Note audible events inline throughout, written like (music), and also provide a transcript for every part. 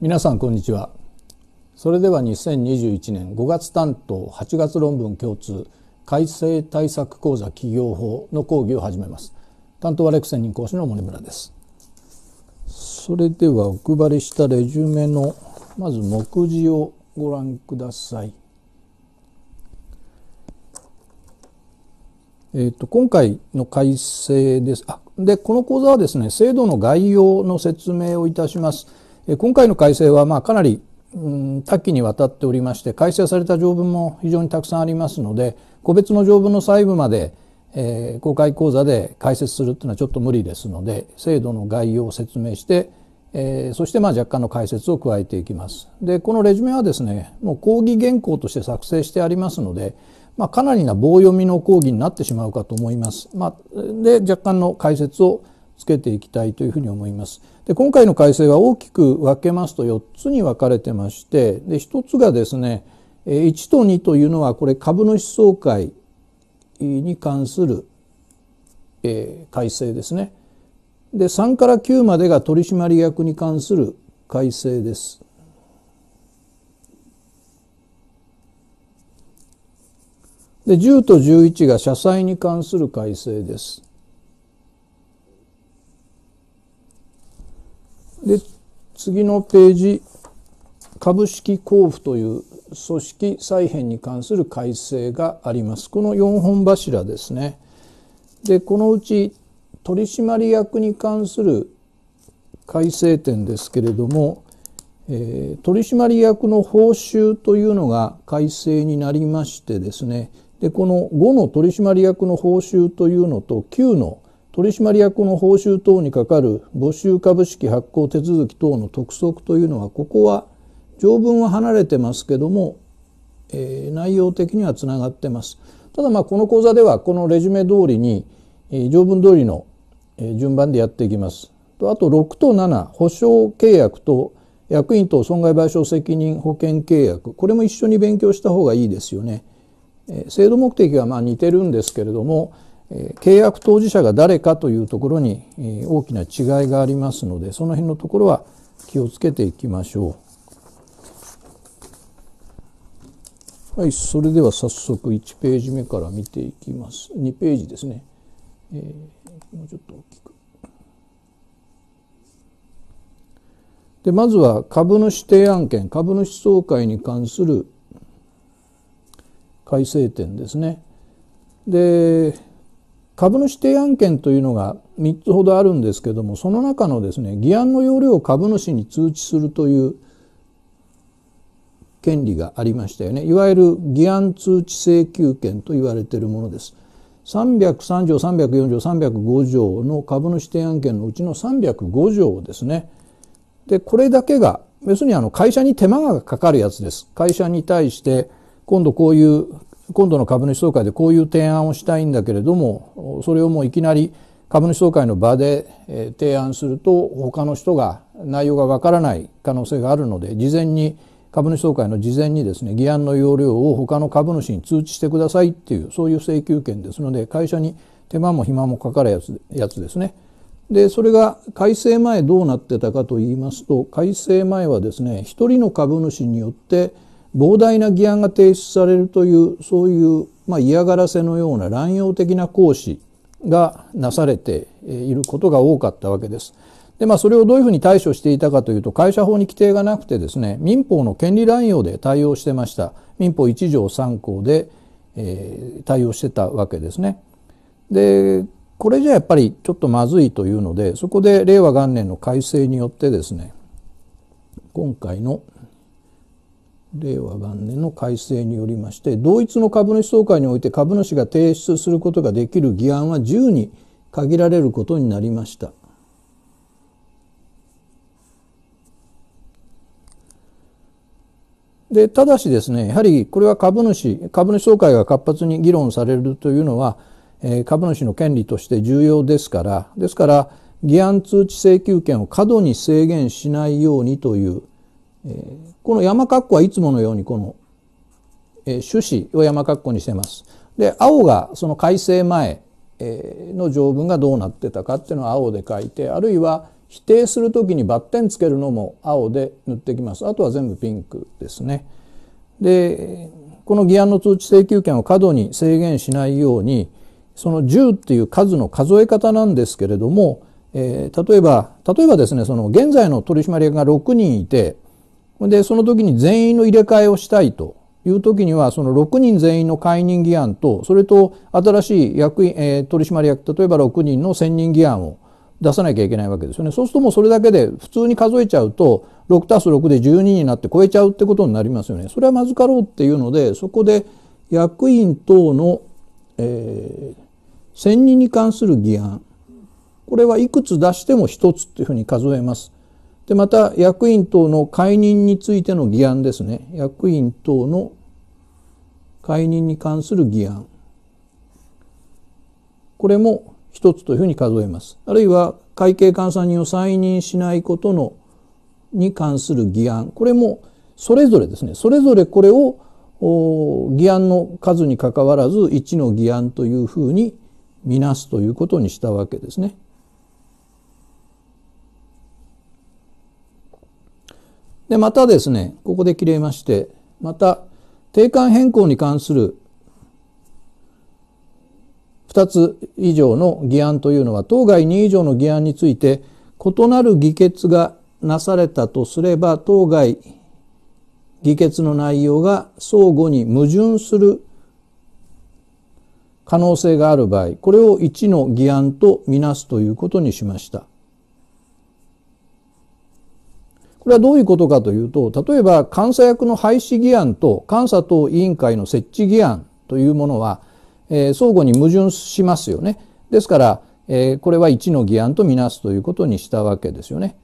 皆さんこんにちはそれでは2021年5月担当8月論文共通改正対策講座企業法の講義を始めます担当はレクセン任講師の森村ですそれではお配りしたレジュメのまず目次をご覧くださいえーと、と今回の改正ですあでこの講座はですね制度の概要の説明をいたします。今回の改正はまあかなり、ん、多岐にわたっておりまして改正された条文も非常にたくさんありますので個別の条文の細部まで、え公開講座で解説するというのはちょっと無理ですので制度の概要を説明して、えそしてまあ若干の解説を加えていきます。でこのレジュメはですねもう講義原稿として作成してありますので、まあ、かなりな棒読みの講義になってしまうかと思います。まあ、で若干の解説をつけていきたいというふうに思います。で今回の改正は大きく分けますと4つに分かれてましてで1つがですね1と2というのはこれ株主総会に関する、えー、改正ですねで3から9までが取締役に関する改正です。で10と11が社債に関する改正です。で、次のページ、株式交付という組織再編に関する改正があります。この4本柱ですね。で、このうち取締役に関する改正点ですけれども、えー、取締役の報酬というのが改正になりましてですねでこの5の取締役の報酬というのと9の取締役の報酬等にかかる募集株式発行手続き等の督促というのはここは条文は離れてますけども、えー、内容的にはつながってます。ただまあこの講座ではこのレジュメ通りに、えー、条文通りの順番でやっていきます。とあと6と7保証契約と役員等損害賠償責任保険契約これも一緒に勉強した方がいいですよね。えー、制度目的はまあ似てるんですけれども契約当事者が誰かというところに大きな違いがありますのでその辺のところは気をつけていきましょう。はい、それでは早速1ページ目から見ていきます。2ページですね。えー、もうちょっと大きく。でまずは株主提案権株主総会に関する改正点ですね。で株主提案権というのが3つほどあるんですけどもその中のですね議案の要領を株主に通知するという権利がありましたよねいわゆる議案通知請求権と言われているものです303条304条305条の株主提案権のうちの305条ですねでこれだけが要するにあの会社に手間がかかるやつです会社に対して今度こういう今度の株主総会でこういう提案をしたいんだけれどもそれをもういきなり株主総会の場で提案すると他の人が内容がわからない可能性があるので事前に株主総会の事前にですね議案の要領を他の株主に通知してくださいっていうそういう請求権ですので会社に手間も暇もかかるやつやつですね。でそれが改正前どうなってたかと言いますと改正前はですね一人の株主によって膨大な議案が提出されるというそういう、まあ、嫌がらせのような乱用的な行使がなされていることが多かったわけです。でまあ、それをどういうふうに対処していたかというと会社法に規定がなくてですね民法の権利乱用で対応してました民法1条3項で、えー、対応してたわけですね。でこれじゃやっぱりちょっとまずいというのでそこで令和元年の改正によってですね今回の令和元年の改正によりまして、同一の株主総会において株主が提出することができる議案は10に限られることになりました。で、ただしですね、やはりこれは株主、株主総会が活発に議論されるというのは、え株主の権利として重要ですから、ですから、議案通知請求権を過度に制限しないようにという、えーこの山括弧はいつものようにこの、えー、種子を山括弧にしてます。で、青がその改正前の条文がどうなってたかっていうのを青で書いて、あるいは否定する時にバッテンつけるのも青で塗ってきます。あとは全部ピンクですね。で、この議案の通知請求権を過度に制限しないように、その10っていう数の数え方なんですけれども、えー、例えば、例えばですね、その現在の取締役が6人いて、で、その時に全員の入れ替えをしたいという時には、その6人全員の解任議案と、それと新しい役員、取締役、例えば6人の選任議案を出さなきゃいけないわけですよね。そうするともうそれだけで普通に数えちゃうと、6たす6で12になって超えちゃうってことになりますよね。それはまずかろうっていうので、そこで役員等の、えー、選任に関する議案、これはいくつ出しても1つというふうに数えます。で、また、役員等の解任についての議案ですね。役員等の解任に関する議案。これも一つというふうに数えます。あるいは、会計監査人を再任しないことのに関する議案。これも、それぞれですね。それぞれこれを議案の数にかかわらず1の議案というふうにみなすということにしたわけですね。で、またですね、ここで切れまして、また、定款変更に関する2つ以上の議案というのは、当該2以上の議案について、異なる議決がなされたとすれば、当該議決の内容が相互に矛盾する可能性がある場合、これを1の議案とみなすということにしました。これはどういうことかというと、例えば監査役の廃止議案と監査等委員会の設置議案というものは、えー、相互に矛盾しますよね。ですから、えー、これは1の議案とみなすということにしたわけですよね。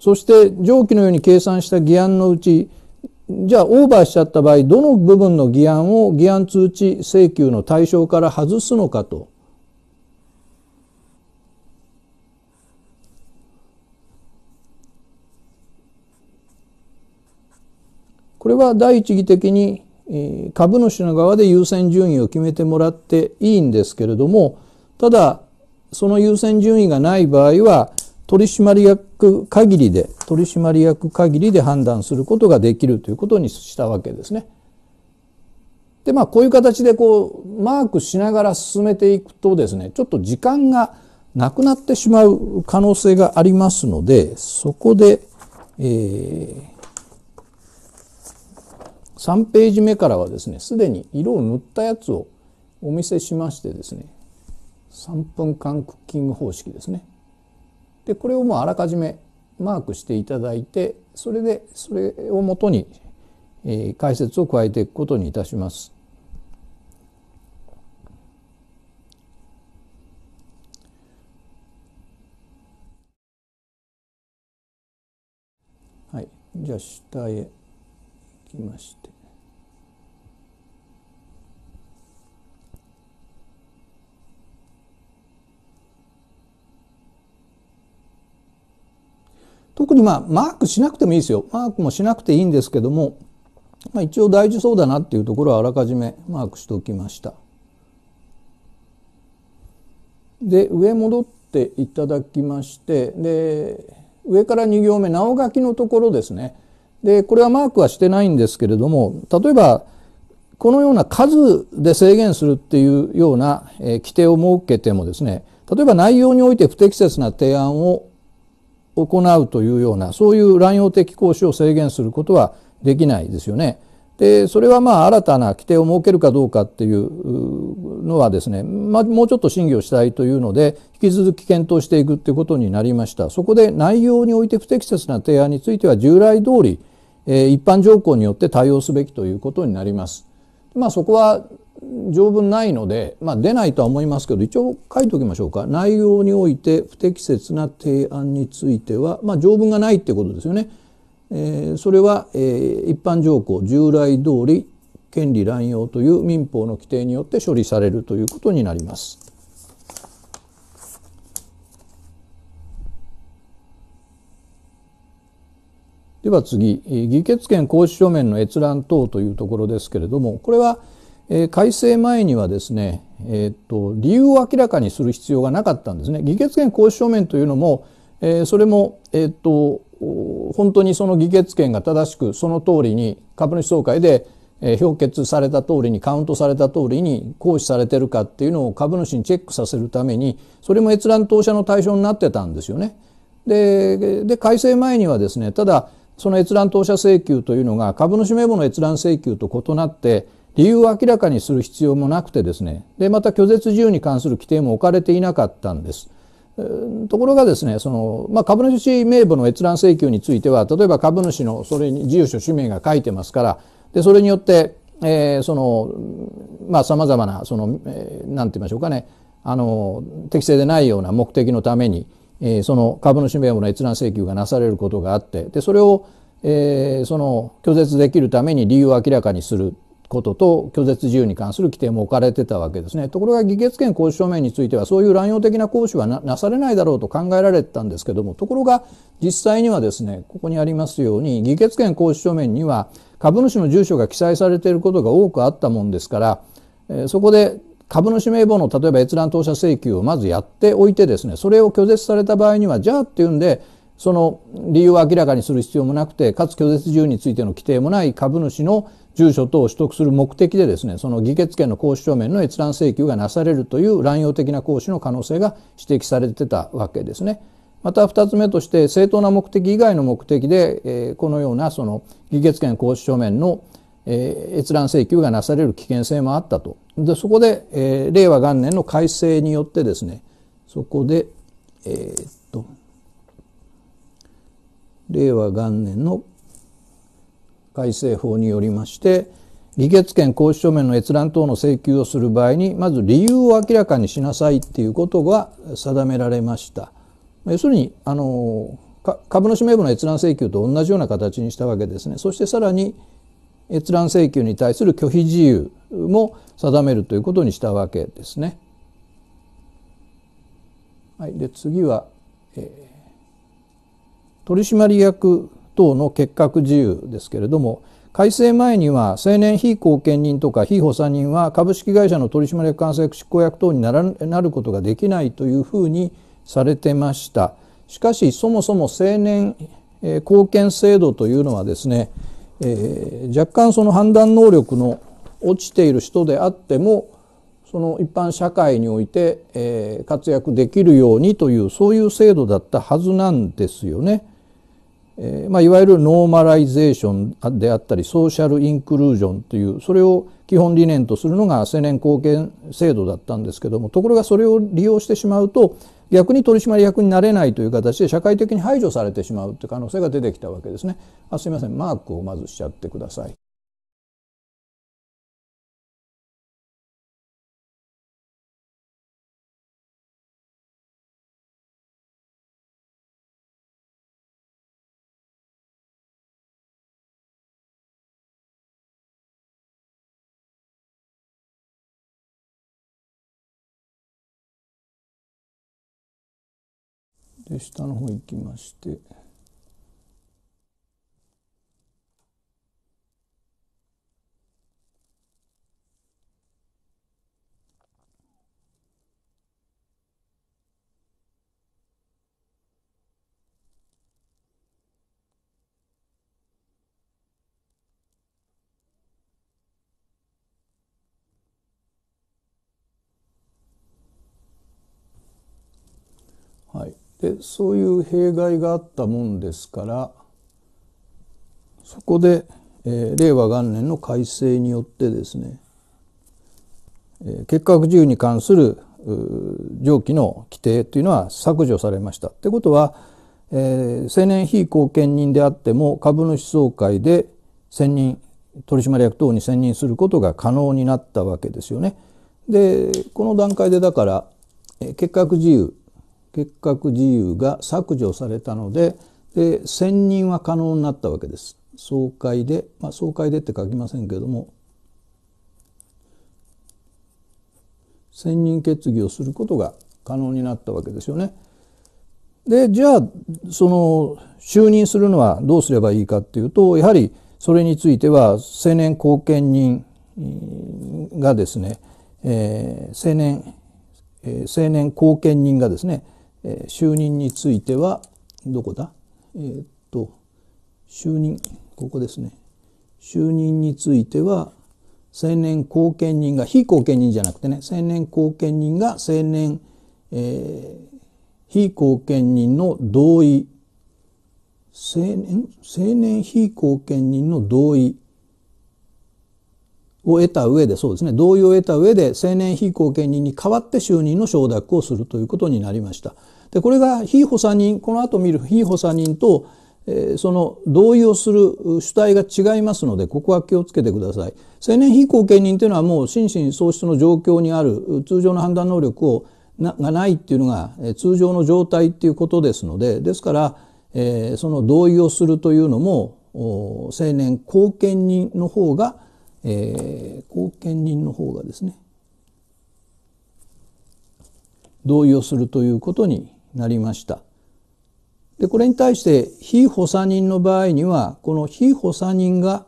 そして上記のように計算した議案のうち、じゃあオーバーしちゃった場合、どの部分の議案を議案通知請求の対象から外すのかとこれは第一義的に株主の側で優先順位を決めてもらっていいんですけれどもただその優先順位がない場合は取締役限りで取締役限りで判断することができるということにしたわけですね。でまあこういう形でこうマークしながら進めていくとですねちょっと時間がなくなってしまう可能性がありますのでそこで、えー、3ページ目からはですね、すでに色を塗ったやつをお見せしましてですね、3分間クッキング方式ですね。で、これをもうあらかじめマークしていただいて、それで、それをもとに、えー、解説を加えていくことにいたします。はい、じゃあ下へ行きまして。特にまあ、マークしなくてもいいですよ。マークもしなくていいんですけども、まあ、一応大事そうだなっていうところはあらかじめマークしておきました。で、上戻っていただきまして、で、上から2行目、直書きのところですね。で、これはマークはしてないんですけれども、例えば、このような数で制限するっていうような、え規定を設けてもですね、例えば内容において不適切な提案を行うというようなそういう乱用的行使を制限することはできないですよね。でそれはまあ新たな規定を設けるかどうかっていうのはですね、まあ、もうちょっと審議をしたいというので引き続き検討していくということになりましたそこで内容において不適切な提案については従来通り、えー、一般条項によって対応すべきということになります。まあ、そこは条文ないので、まあ、出ないとは思いますけど、一応書いておきましょうか。内容において不適切な提案については、まあ、条文がないってことですよね。えー、それは、えー、一般条項、従来通り権利乱用という民法の規定によって処理されるということになります。では次、議決権行使書面の閲覧等というところですけれども、これは、え改正前にはですね、えっ、ー、と、理由を明らかにする必要がなかったんですね。議決権行使書面というのも、えー、それも、えっ、ー、と、本当にその議決権が正しく、その通りに、株主総会で、え評決された通りに、カウントされた通りに行使されてるかっていうのを株主にチェックさせるために、それも閲覧当社の対象になってたんですよね。で、で、改正前にはですね、ただ、その閲覧当社請求というのが株主名簿の閲覧請求と異なって、理由を明らかにする必要もなくてですねでまた拒絶自由に関する規定も置かれていなかったんです。ところがですねその、まあ、株主名簿の閲覧請求については例えば株主のそれに住所氏名が書いてますからでそれによって、えー、そのまあ様々なその、えー、なんて言いましょうかねあの適正でないような目的のために、えー、その株主名簿の閲覧請求がなされることがあってでそれを、えー、その拒絶できるために理由を明らかにすることと拒絶自由に関する規定も置かれてたわけですね。ところが議決権行使証明についてはそういう乱用的な行使はなされないだろうと考えられてたんですけどもところが実際にはですねここにありますように議決権行使証明には株主の住所が記載されていることが多くあったもんですから、えー、そこで株主名簿の例えば閲覧当社請求をまずやっておいてですねそれを拒絶された場合にはじゃあっていうんでその理由を明らかにする必要もなくてかつ拒絶自由についての規定もない株主の住所等を取得する目的でですね、その議決権の行使書面の閲覧請求がなされるという乱用的な行使の可能性が指摘されてたわけですね。また2つ目として正当な目的以外の目的で、えこのようなその議決権行使書面の、え閲覧請求がなされる危険性もあったと。でそこで、え令和元年の改正によってですねそこで、えー、っと令和元年の改正法によりまして議決権行使書面の閲覧等の請求をする場合にまず理由を明らかにしなさいっていうことが定められました要するにあの株主名簿の閲覧請求と同じような形にしたわけですねそしてさらに閲覧請求に対する拒否自由も定めるということにしたわけですね。はい、で次は、えー、取締役等の結核自由ですけれども改正前には成年非公権人とか非補佐人は株式会社の取締役監査役執行役等にならなることができないというふうにされてましたしかしそもそも成年、えー、貢献制度というのはですね、えー、若干その判断能力の落ちている人であってもその一般社会において、えー、活躍できるようにというそういう制度だったはずなんですよね。えー、まあ、いわゆるノーマライゼーションであったりソーシャルインクルージョンというそれを基本理念とするのが青年貢献制度だったんですけどもところがそれを利用してしまうと逆に取締役になれないという形で社会的に排除されてしまうという可能性が出てきたわけですね。あすいませんマークをまずしちゃってください。で下の方行きましてでそういう弊害があったもんですからそこで、えー、令和元年の改正によってですね、えー、結核自由に関する上記の規定というのは削除されました。ということは、えー、青年非後見人であっても株主総会で選任取締役等に選任することが可能になったわけですよね。でこの段階でだから結核自由結核自由が削除されたのでで選任は可能になったわけです。総会で、まあ、総会でって書きませんけれども選任決議をすることが可能になったわけですよね。でじゃあその就任するのはどうすればいいかっていうとやはりそれについては青年後見人がですね、えー、青年、えー、青年後見人がですねえ就任についてはどこだえー、っと就任ここですね就任については青年後見人が非後見人じゃなくてね青年後見人が青年、えー、非後見人の同意青年青年非後見人の同意を得た上で、そうですね、同意を得た上で、青年非後見人に代わって就任の承諾をするということになりました。で、これが非補佐人、この後見る非補佐人と、えー、その同意をする主体が違いますので、ここは気をつけてください。青年非後見人というのはもう心身喪失の状況にある、通常の判断能力をながないっていうのが、えー、通常の状態っていうことですので、ですから、えー、その同意をするというのも、青年後見人の方がえー、後見人の方がですね同意をするということになりました。でこれに対して非補佐人の場合にはこの非補佐人が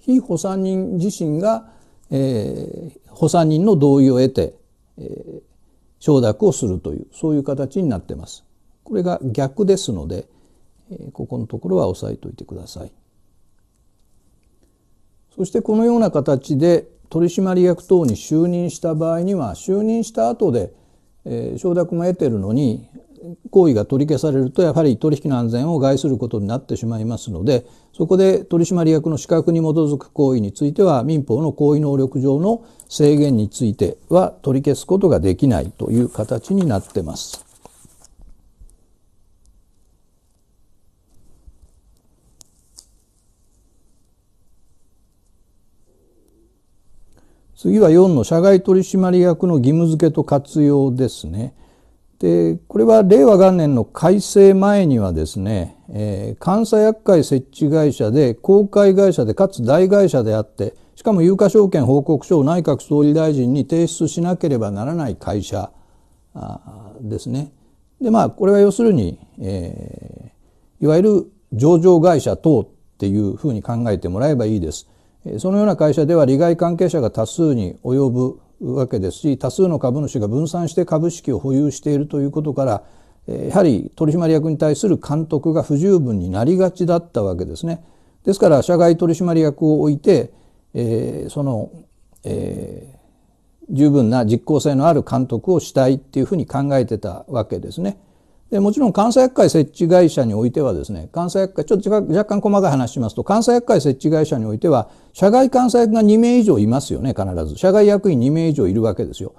非補佐人自身が、えー、補佐人の同意を得て、えー、承諾をするというそういう形になってます。これが逆ですので、えー、ここのところは押さえておいてください。そしてこのような形で取締役等に就任した場合には就任した後で、えー、承諾も得てるのに行為が取り消されるとやはり取引の安全を害することになってしまいますのでそこで取締役の資格に基づく行為については民法の行為能力上の制限については取り消すことができないという形になってます。次は4の社外取締役の義務付けと活用ですね。で、これは令和元年の改正前にはですね、えー、監査役会設置会社で、公開会社で、かつ大会社であって、しかも有価証券報告書を内閣総理大臣に提出しなければならない会社ですね。で、まあ、これは要するに、えー、いわゆる上場会社等っていうふうに考えてもらえばいいです。そのような会社では利害関係者が多数に及ぶわけですし多数の株主が分散して株式を保有しているということからやはり取締役に対する監督が不十分になりがちだったわけですね。ですから社外取締役を置いて、えー、その、えー、十分な実効性のある監督をしたいっていうふうに考えてたわけですね。でもちろん監査薬会設置会社においてはですね、監査薬会、ちょっと若干細かい話しますと、監査薬会設置会社においては、社外監査役が2名以上いますよね、必ず。社外役員2名以上いるわけですよ。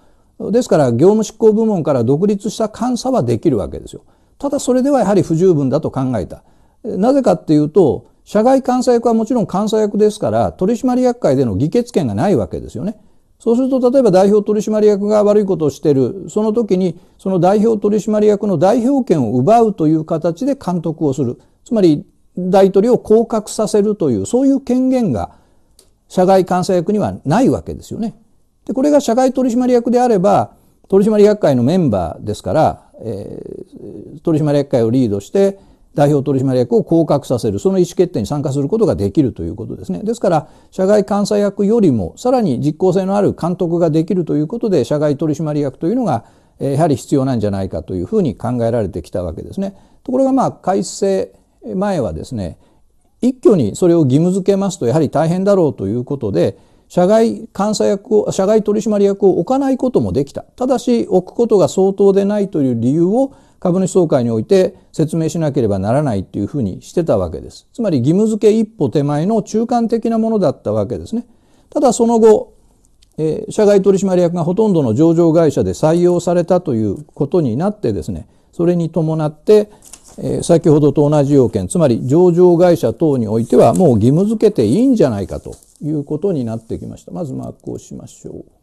ですから、業務執行部門から独立した監査はできるわけですよ。ただ、それではやはり不十分だと考えた。なぜかっていうと、社外監査役はもちろん監査役ですから、取締役会での議決権がないわけですよね。そうすると例えば代表取締役が悪いことをしているその時にその代表取締役の代表権を奪うという形で監督をするつまり大統領を降格させるというそういう権限が社外監査役にはないわけですよね。でこれが社外取締役であれば取締役会のメンバーですから、えー、取締役会をリードして代表取締役を降格させる、その意思決定に参加することができるということですね。ですから、社外監査役よりも、さらに実効性のある監督ができるということで、社外取締役というのが、やはり必要なんじゃないかというふうに考えられてきたわけですね。ところが、まあ、改正前はですね、一挙にそれを義務付けますと、やはり大変だろうということで、社外監査役を、社外取締役を置かないこともできた。ただし、置くことが相当でないという理由を、株主総会において説明しなければならないというふうにしてたわけです。つまり義務付け一歩手前の中間的なものだったわけですね。ただその後、えー、社外取締役がほとんどの上場会社で採用されたということになってですね、それに伴って、えー、先ほどと同じ要件、つまり上場会社等においてはもう義務付けていいんじゃないかということになってきました。まずマークをしましょう。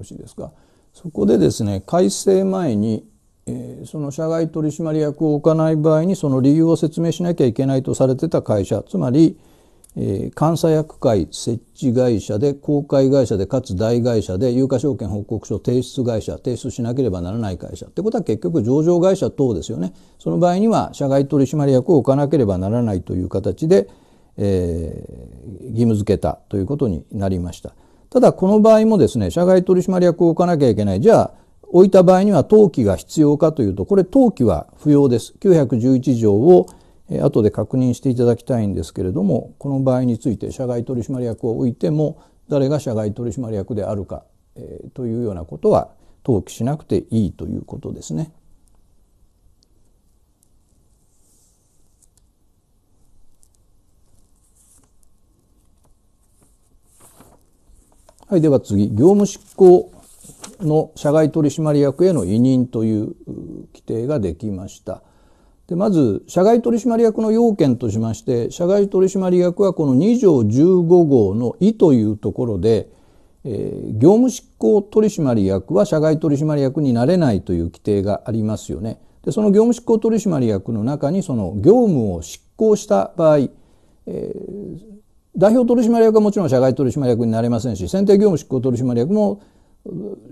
ろしいですかそこでですね改正前に、えー、その社外取締役を置かない場合にその理由を説明しなきゃいけないとされてた会社つまり、えー、監査役会設置会社で公開会社でかつ大会社で有価証券報告書提出会社提出しなければならない会社ってことは結局上場会社等ですよねその場合には社外取締役を置かなければならないという形で、えー、義務付けたということになりました。ただこの場合もですね、社外取締役を置かなきゃいけない。じゃあ、置いた場合には登記が必要かというと、これ登記は不要です。911条を後で確認していただきたいんですけれども、この場合について社外取締役を置いても、誰が社外取締役であるか、えー、というようなことは登記しなくていいということですね。はい、では次、業務執行の社外取締役への委任という規定ができました。でまず、社外取締役の要件としまして、社外取締役はこの2条15号の「い」というところで、えー、業務執行取締役は社外取締役になれないという規定がありますよね。でその業務執行取締役の中にその業務を執行した場合、えー代表取締役はもちろん社外取締役になれませんし、選定業務執行取締役も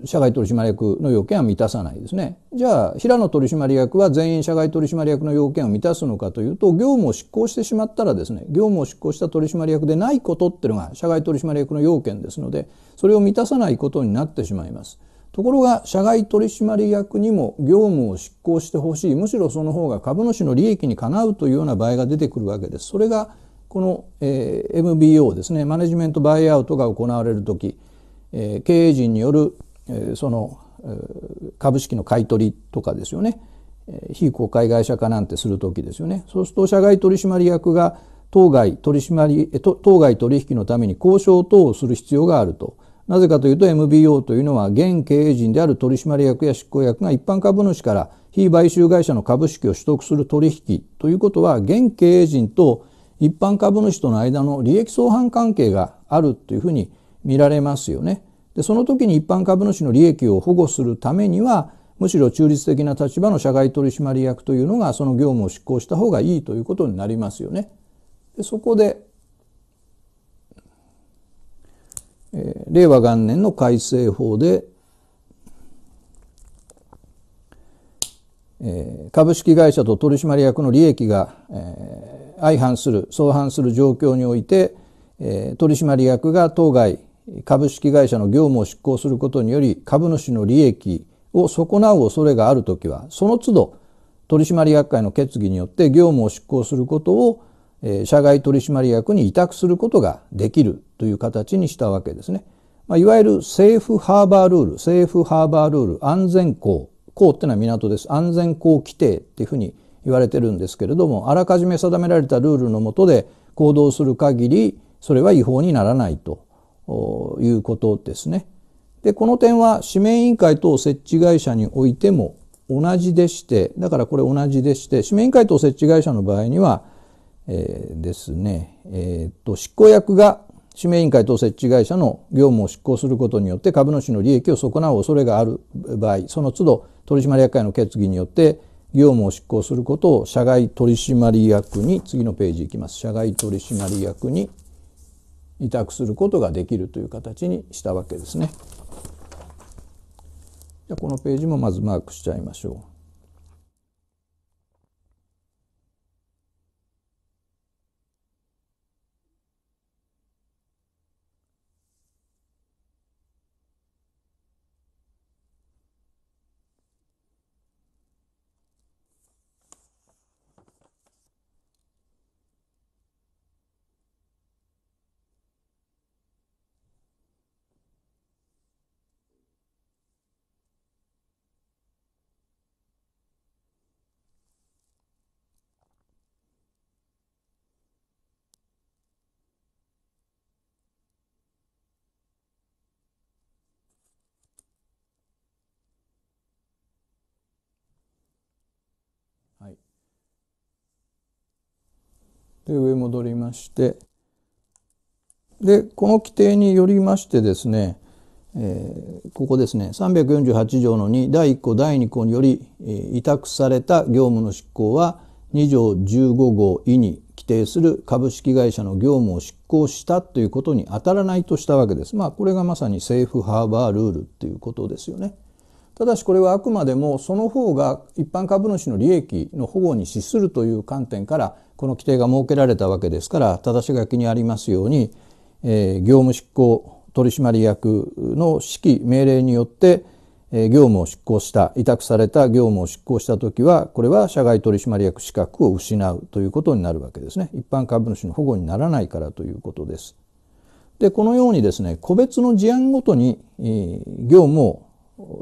社外取締役の要件は満たさないですね。じゃあ、平野取締役は全員社外取締役の要件を満たすのかというと、業務を執行してしまったらですね、業務を執行した取締役でないことっていうのが社外取締役の要件ですので、それを満たさないことになってしまいます。ところが、社外取締役にも業務を執行してほしい、むしろその方が株主の利益にかなうというような場合が出てくるわけです。それがこの、えー、MBO ですねマネジメントバイアウトが行われる時、え経営陣による、えその、え株式の買い取りとかですよね、え非公開会社化なんてする時ですよねそうすると社外取締役が当該取締当該取引のために交渉等をする必要があると。なぜかというと MBO というのは現経営陣である取締役や執行役が一般株主から非買収会社の株式を取得する取引ということは現経営陣と一般株主との間の利益相反関係があるというふうに見られますよね。でその時に一般株主の利益を保護するためにはむしろ中立的な立場の社外取締役というのがその業務を執行した方がいいということになりますよね。でそこで、えー、令和元年の改正法で、えー、株式会社と取締役の利益が、えー相反する、相反する状況において、え取締役が当該株式会社の業務を執行することにより株主の利益を損なう恐れがあるときは、その都度取締役会の決議によって業務を執行することを、え社外取締役に委託することができるという形にしたわけですね。まあ、いわゆるセーフハーバールール、セーフハーバールール、安全港、港ってのは港です。安全港規定っていうふうに言われてるんですけれどもあらかじめ定められたルールのもとで行動する限りそれは違法にならないということですね。でこの点は指名委員会等設置会社においても同じでしてだからこれ同じでして指名委員会等設置会社の場合には、えー、ですね、えー、っと執行役が指名委員会等設置会社の業務を執行することによって株主の利益を損なう恐れがある場合その都度取締役会の決議によって業務を執行することを社外取締役に、次のページいきます。社外取締役に委託することができるという形にしたわけですね。じゃこのページもまずマークしちゃいましょう。で、上戻りまして、で、この規定によりましてですね、えー、ここですね、348条の2、第1項、第2項により、えー、委託された業務の執行は、2条15号以に規定する株式会社の業務を執行したということに当たらないとしたわけです。まあ、これがまさにセーフハーバールールっていうことですよね。ただしこれはあくまでもその方が一般株主の利益の保護に資するという観点からこの規定が設けられたわけですから正し書きにありますように、えー、業務執行取締役の指揮命令によって、えー、業務を執行した委託された業務を執行した時はこれは社外取締役資格を失うということになるわけですね一般株主の保護にならないからということです。でこのようにですね個別の事案ごとに、えー、業務を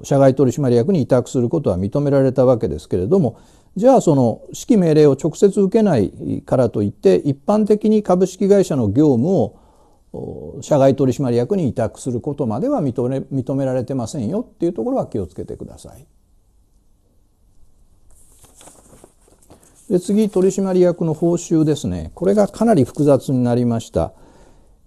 社外取締役に委託することは認められたわけですけれどもじゃあその指揮命令を直接受けないからといって一般的に株式会社の業務を社外取締役に委託することまでは認め認められてませんよっていうところは気をつけてください。で次取締役の報酬ですねこれがかなり複雑になりました。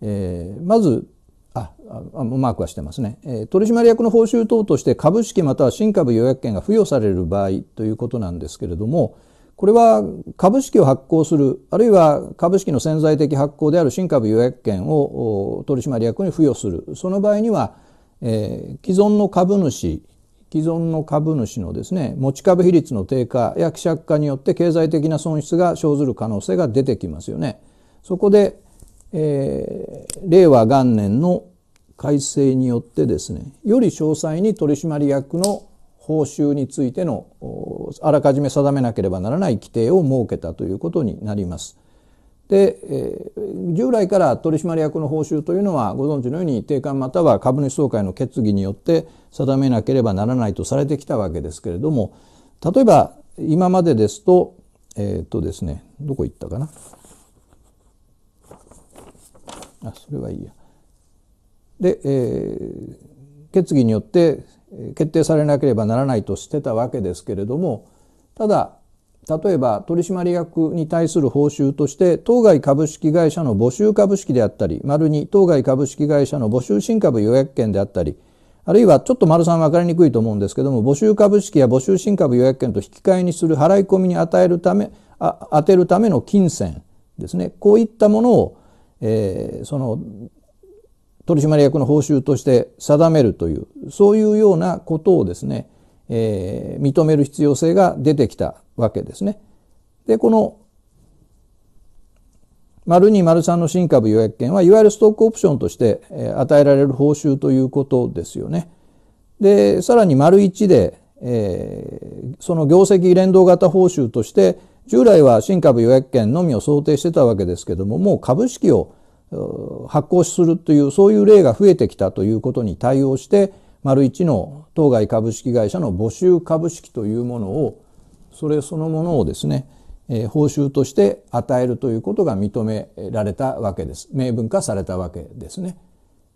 えー、まずあ、あマークはしてますね、えー、取締役の報酬等として株式または新株予約権が付与される場合ということなんですけれども、これは株式を発行する、あるいは株式の潜在的発行である新株予約権を取締役に付与する。その場合には、えー、既存の株主、既存の株主のですね、持ち株比率の低下や希釈化によって経済的な損失が生ずる可能性が出てきますよね。そこで、えー、令和元年の改正によってですね、より詳細に取締役の報酬についてのあらかじめ定めなければならない規定を設けたということになります。で、えー、従来から取締役の報酬というのはご存知のように定款または株主総会の決議によって定めなければならないとされてきたわけですけれども例えば今までですとえっ、とですねどこ行ったかなあそれはいいや。で、えー、決議によって決定されなければならないとしてたわけですけれどもただ例えば取締役に対する報酬として当該株式会社の募集株式であったり丸に当該株式会社の募集新株予約権であったりあるいはちょっと丸ん分かりにくいと思うんですけども募集株式や募集新株予約権と引き換えにする払い込みに与えるためあ当てるための金銭ですねこういったものをえー、その取締役の報酬として定めるという、そういうようなことをですね、えー、認める必要性が出てきたわけですね。で、この、丸2、丸3の新株予約権は、いわゆるストックオプションとして与えられる報酬ということですよね。で、さらに丸1で、えー、その業績連動型報酬として、従来は新株予約権のみを想定してたわけですけども、もう株式を発行するという、そういう例が増えてきたということに対応して、丸一の当該株式会社の募集株式というものを、それそのものをですね、え報酬として与えるということが認められたわけです。明文化されたわけですね。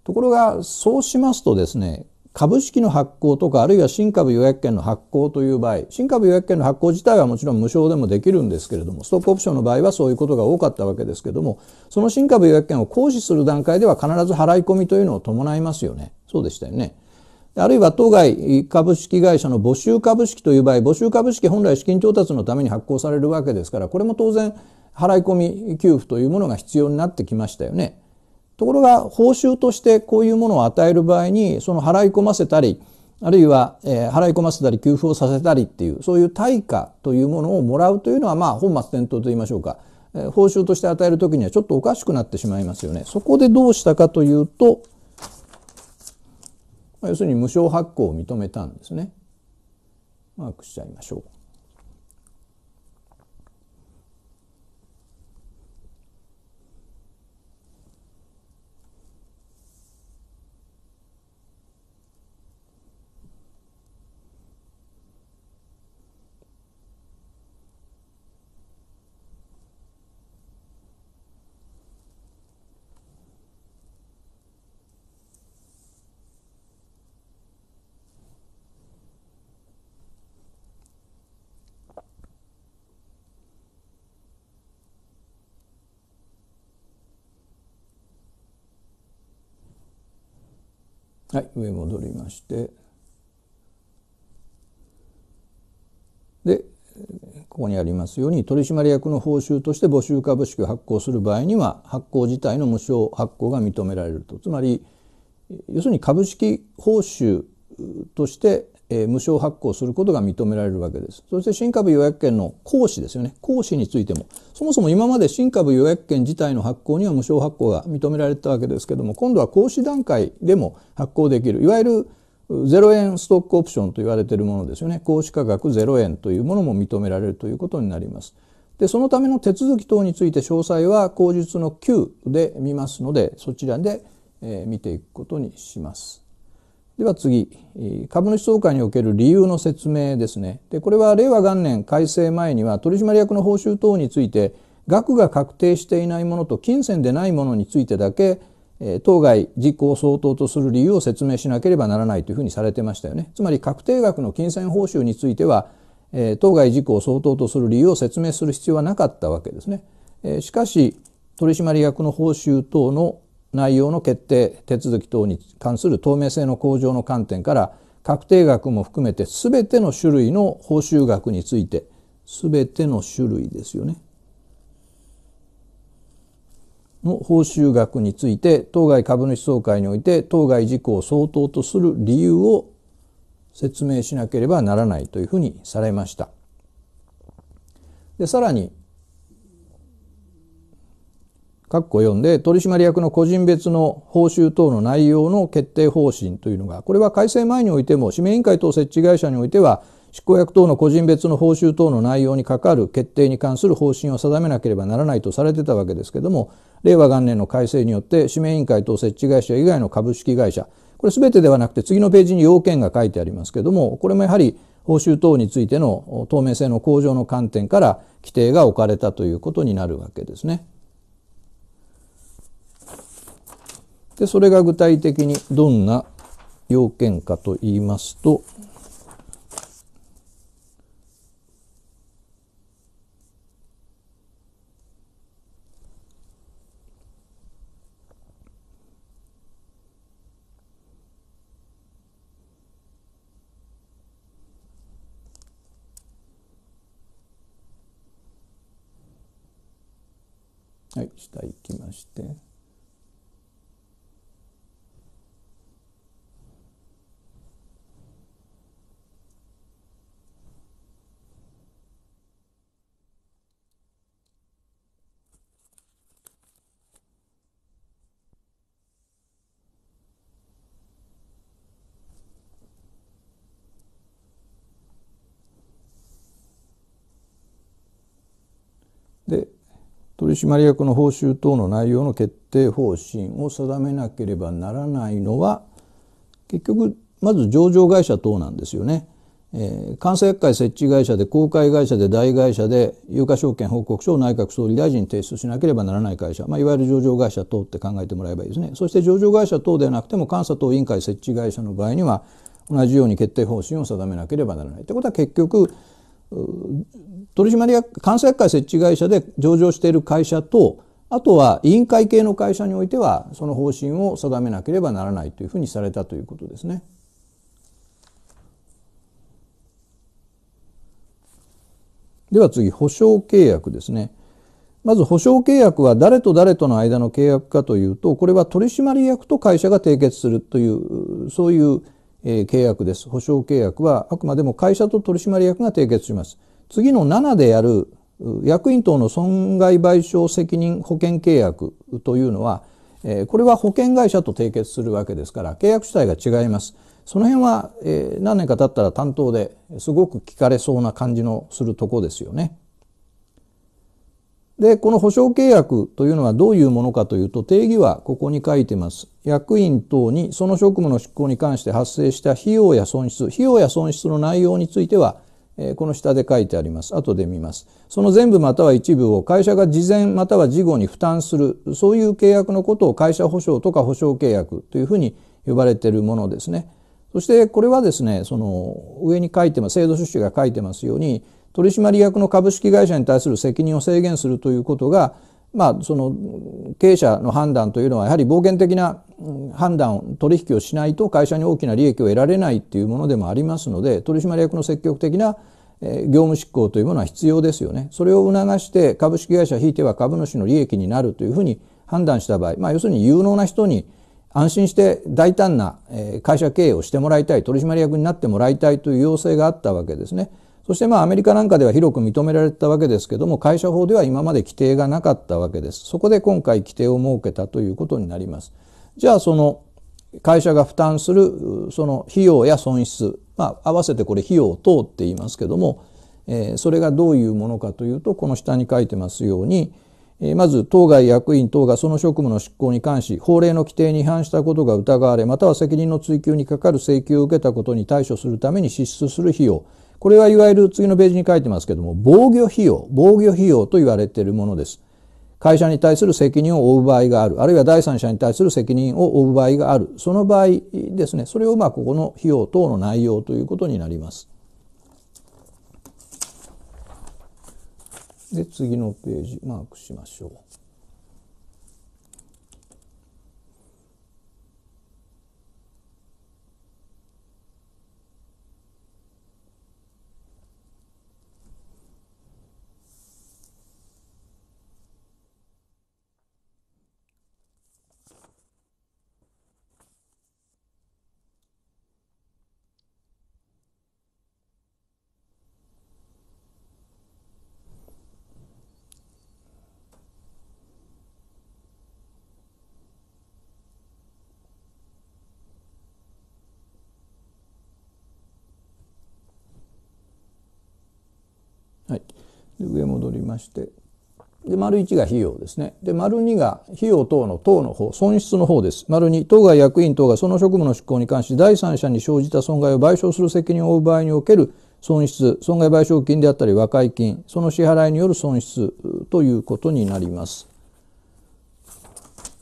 ところが、そうしますとですね、株式の発行とか、あるいは新株予約権の発行という場合、新株予約権の発行自体はもちろん無償でもできるんですけれども、ストックオプションの場合はそういうことが多かったわけですけども、その新株予約権を行使する段階では必ず払い込みというのを伴いますよね。そうでしたよね。あるいは当該株式会社の募集株式という場合、募集株式本来資金調達のために発行されるわけですから、これも当然払い込み給付というものが必要になってきましたよね。ところが報酬としてこういうものを与える場合にその払い込ませたりあるいは、え払い込ませたり給付をさせたりっていうそういう対価というものをもらうというのはまあ本末転倒と言いましょうか、え報酬として与える時にはちょっとおかしくなってしまいますよね。そこでどうしたかというと要するに無償発行を認めたんですね。マークしちゃいましょう。はい上戻りましてでここにありますように取締役の報酬として募集株式を発行する場合には発行自体の無償発行が認められるとつまり要するに株式報酬としてえー、無償発行することが認められるわけです。そして新株予約権の行使ですよね。行使についても。そもそも今まで新株予約権自体の発行には無償発行が認められたわけですけども、今度は行使段階でも発行できる。いわゆるゼロ円ストックオプションと言われているものですよね。行使価格0円というものも認められるということになります。で、そのための手続き等について詳細は口述の9で見ますので、そちらで、えー、見ていくことにします。では次、株主総会における理由の説明ですね。で、これは令和元年改正前には取締役の報酬等について、額が確定していないものと金銭でないものについてだけ、当該事項相当とする理由を説明しなければならないというふうにされてましたよね。つまり確定額の金銭報酬については、当該事項相当とする理由を説明する必要はなかったわけですね。しかし、取締役の報酬等の内容の決定手続き等に関する透明性の向上の観点から確定額も含めて全ての種類の報酬額について全ての種類ですよねの報酬額について当該株主総会において当該事項を相当とする理由を説明しなければならないというふうにされました。でさらに括弧4で取締役の個人別の報酬等の内容の決定方針というのが、これは改正前においても、指名委員会等設置会社においては、執行役等の個人別の報酬等の内容に係る決定に関する方針を定めなければならないとされてたわけですけども、令和元年の改正によって、指名委員会等設置会社以外の株式会社、これ全てではなくて次のページに要件が書いてありますけども、これもやはり報酬等についての透明性の向上の観点から規定が置かれたということになるわけですね。で、それが具体的にどんな要件かと言いますと、はい、下行きまして。取締役の報酬等の内容の決定方針を定めなければならないのは結局まず上場会社等なんですよね。え監査役会設置会社で公開会社で大会社で有価証券報告書を内閣総理大臣に提出しなければならない会社、まあ、いわゆる上場会社等って考えてもらえばいいですねそして上場会社等ではなくても監査等委員会設置会社の場合には同じように決定方針を定めなければならないということは結局取締役監査役会設置会社で上場している会社とあとは委員会系の会社においてはその方針を定めなければならないというふうにされたということですね。では次保証契約ですね。まず保証契約は誰と誰との間の契約かというとこれは取締役と会社が締結するというそういうえ契約です。保証契約はあくまでも会社と取締役が締結します。次の7でやる役員等の損害賠償責任保険契約というのは、えこれは保険会社と締結するわけですから契約主体が違います。その辺は、え何年か経ったら担当ですごく聞かれそうな感じのするとこですよね。で、この保証契約というのはどういうものかというと、定義はここに書いてます。役員等にその職務の執行に関して発生した費用や損失、費用や損失の内容については、この下で書いてあります。後で見ます。その全部または一部を会社が事前または事後に負担する、そういう契約のことを会社保証とか保証契約というふうに呼ばれているものですね。そしてこれはですね、その上に書いてます、制度趣旨が書いてますように、取締役の株式会社に対する責任を制限するということが、まあ、その経営者の判断というのはやはり冒険的な判断取引をしないと会社に大きな利益を得られないというものでもありますので取締役の積極的な業務執行というものは必要ですよね。それを促して株式会社ひいては株主の利益になるというふうに判断した場合、まあ、要するに有能な人に安心して大胆な会社経営をしてもらいたい取締役になってもらいたいという要請があったわけですね。そしてまあアメリカなんかでは広く認められたわけですけども、会社法では今まで規定がなかったわけです。そこで今回規定を設けたということになります。じゃあその会社が負担するその費用や損失、まあ合わせてこれ費用等って言いますけども、それがどういうものかというと、この下に書いてますように、まず当該役員等がその職務の執行に関し、法令の規定に違反したことが疑われ、または責任の追及にかかる請求を受けたことに対処するために支出する費用、これはいわゆる次のページに書いてますけども、防御費用、防御費用と言われているものです。会社に対する責任を負う場合がある。あるいは第三者に対する責任を負う場合がある。その場合ですね、それをまあここの費用等の内容ということになります。で、次のページ、マークしましょう。まして、で、丸1が費用ですね。で、丸2が費用等の等の方、損失の方です。丸2、当該役員等がその職務の執行に関し、第三者に生じた損害を賠償する責任を負う場合における損失、損害賠償金であったり和解金、その支払いによる損失ということになります。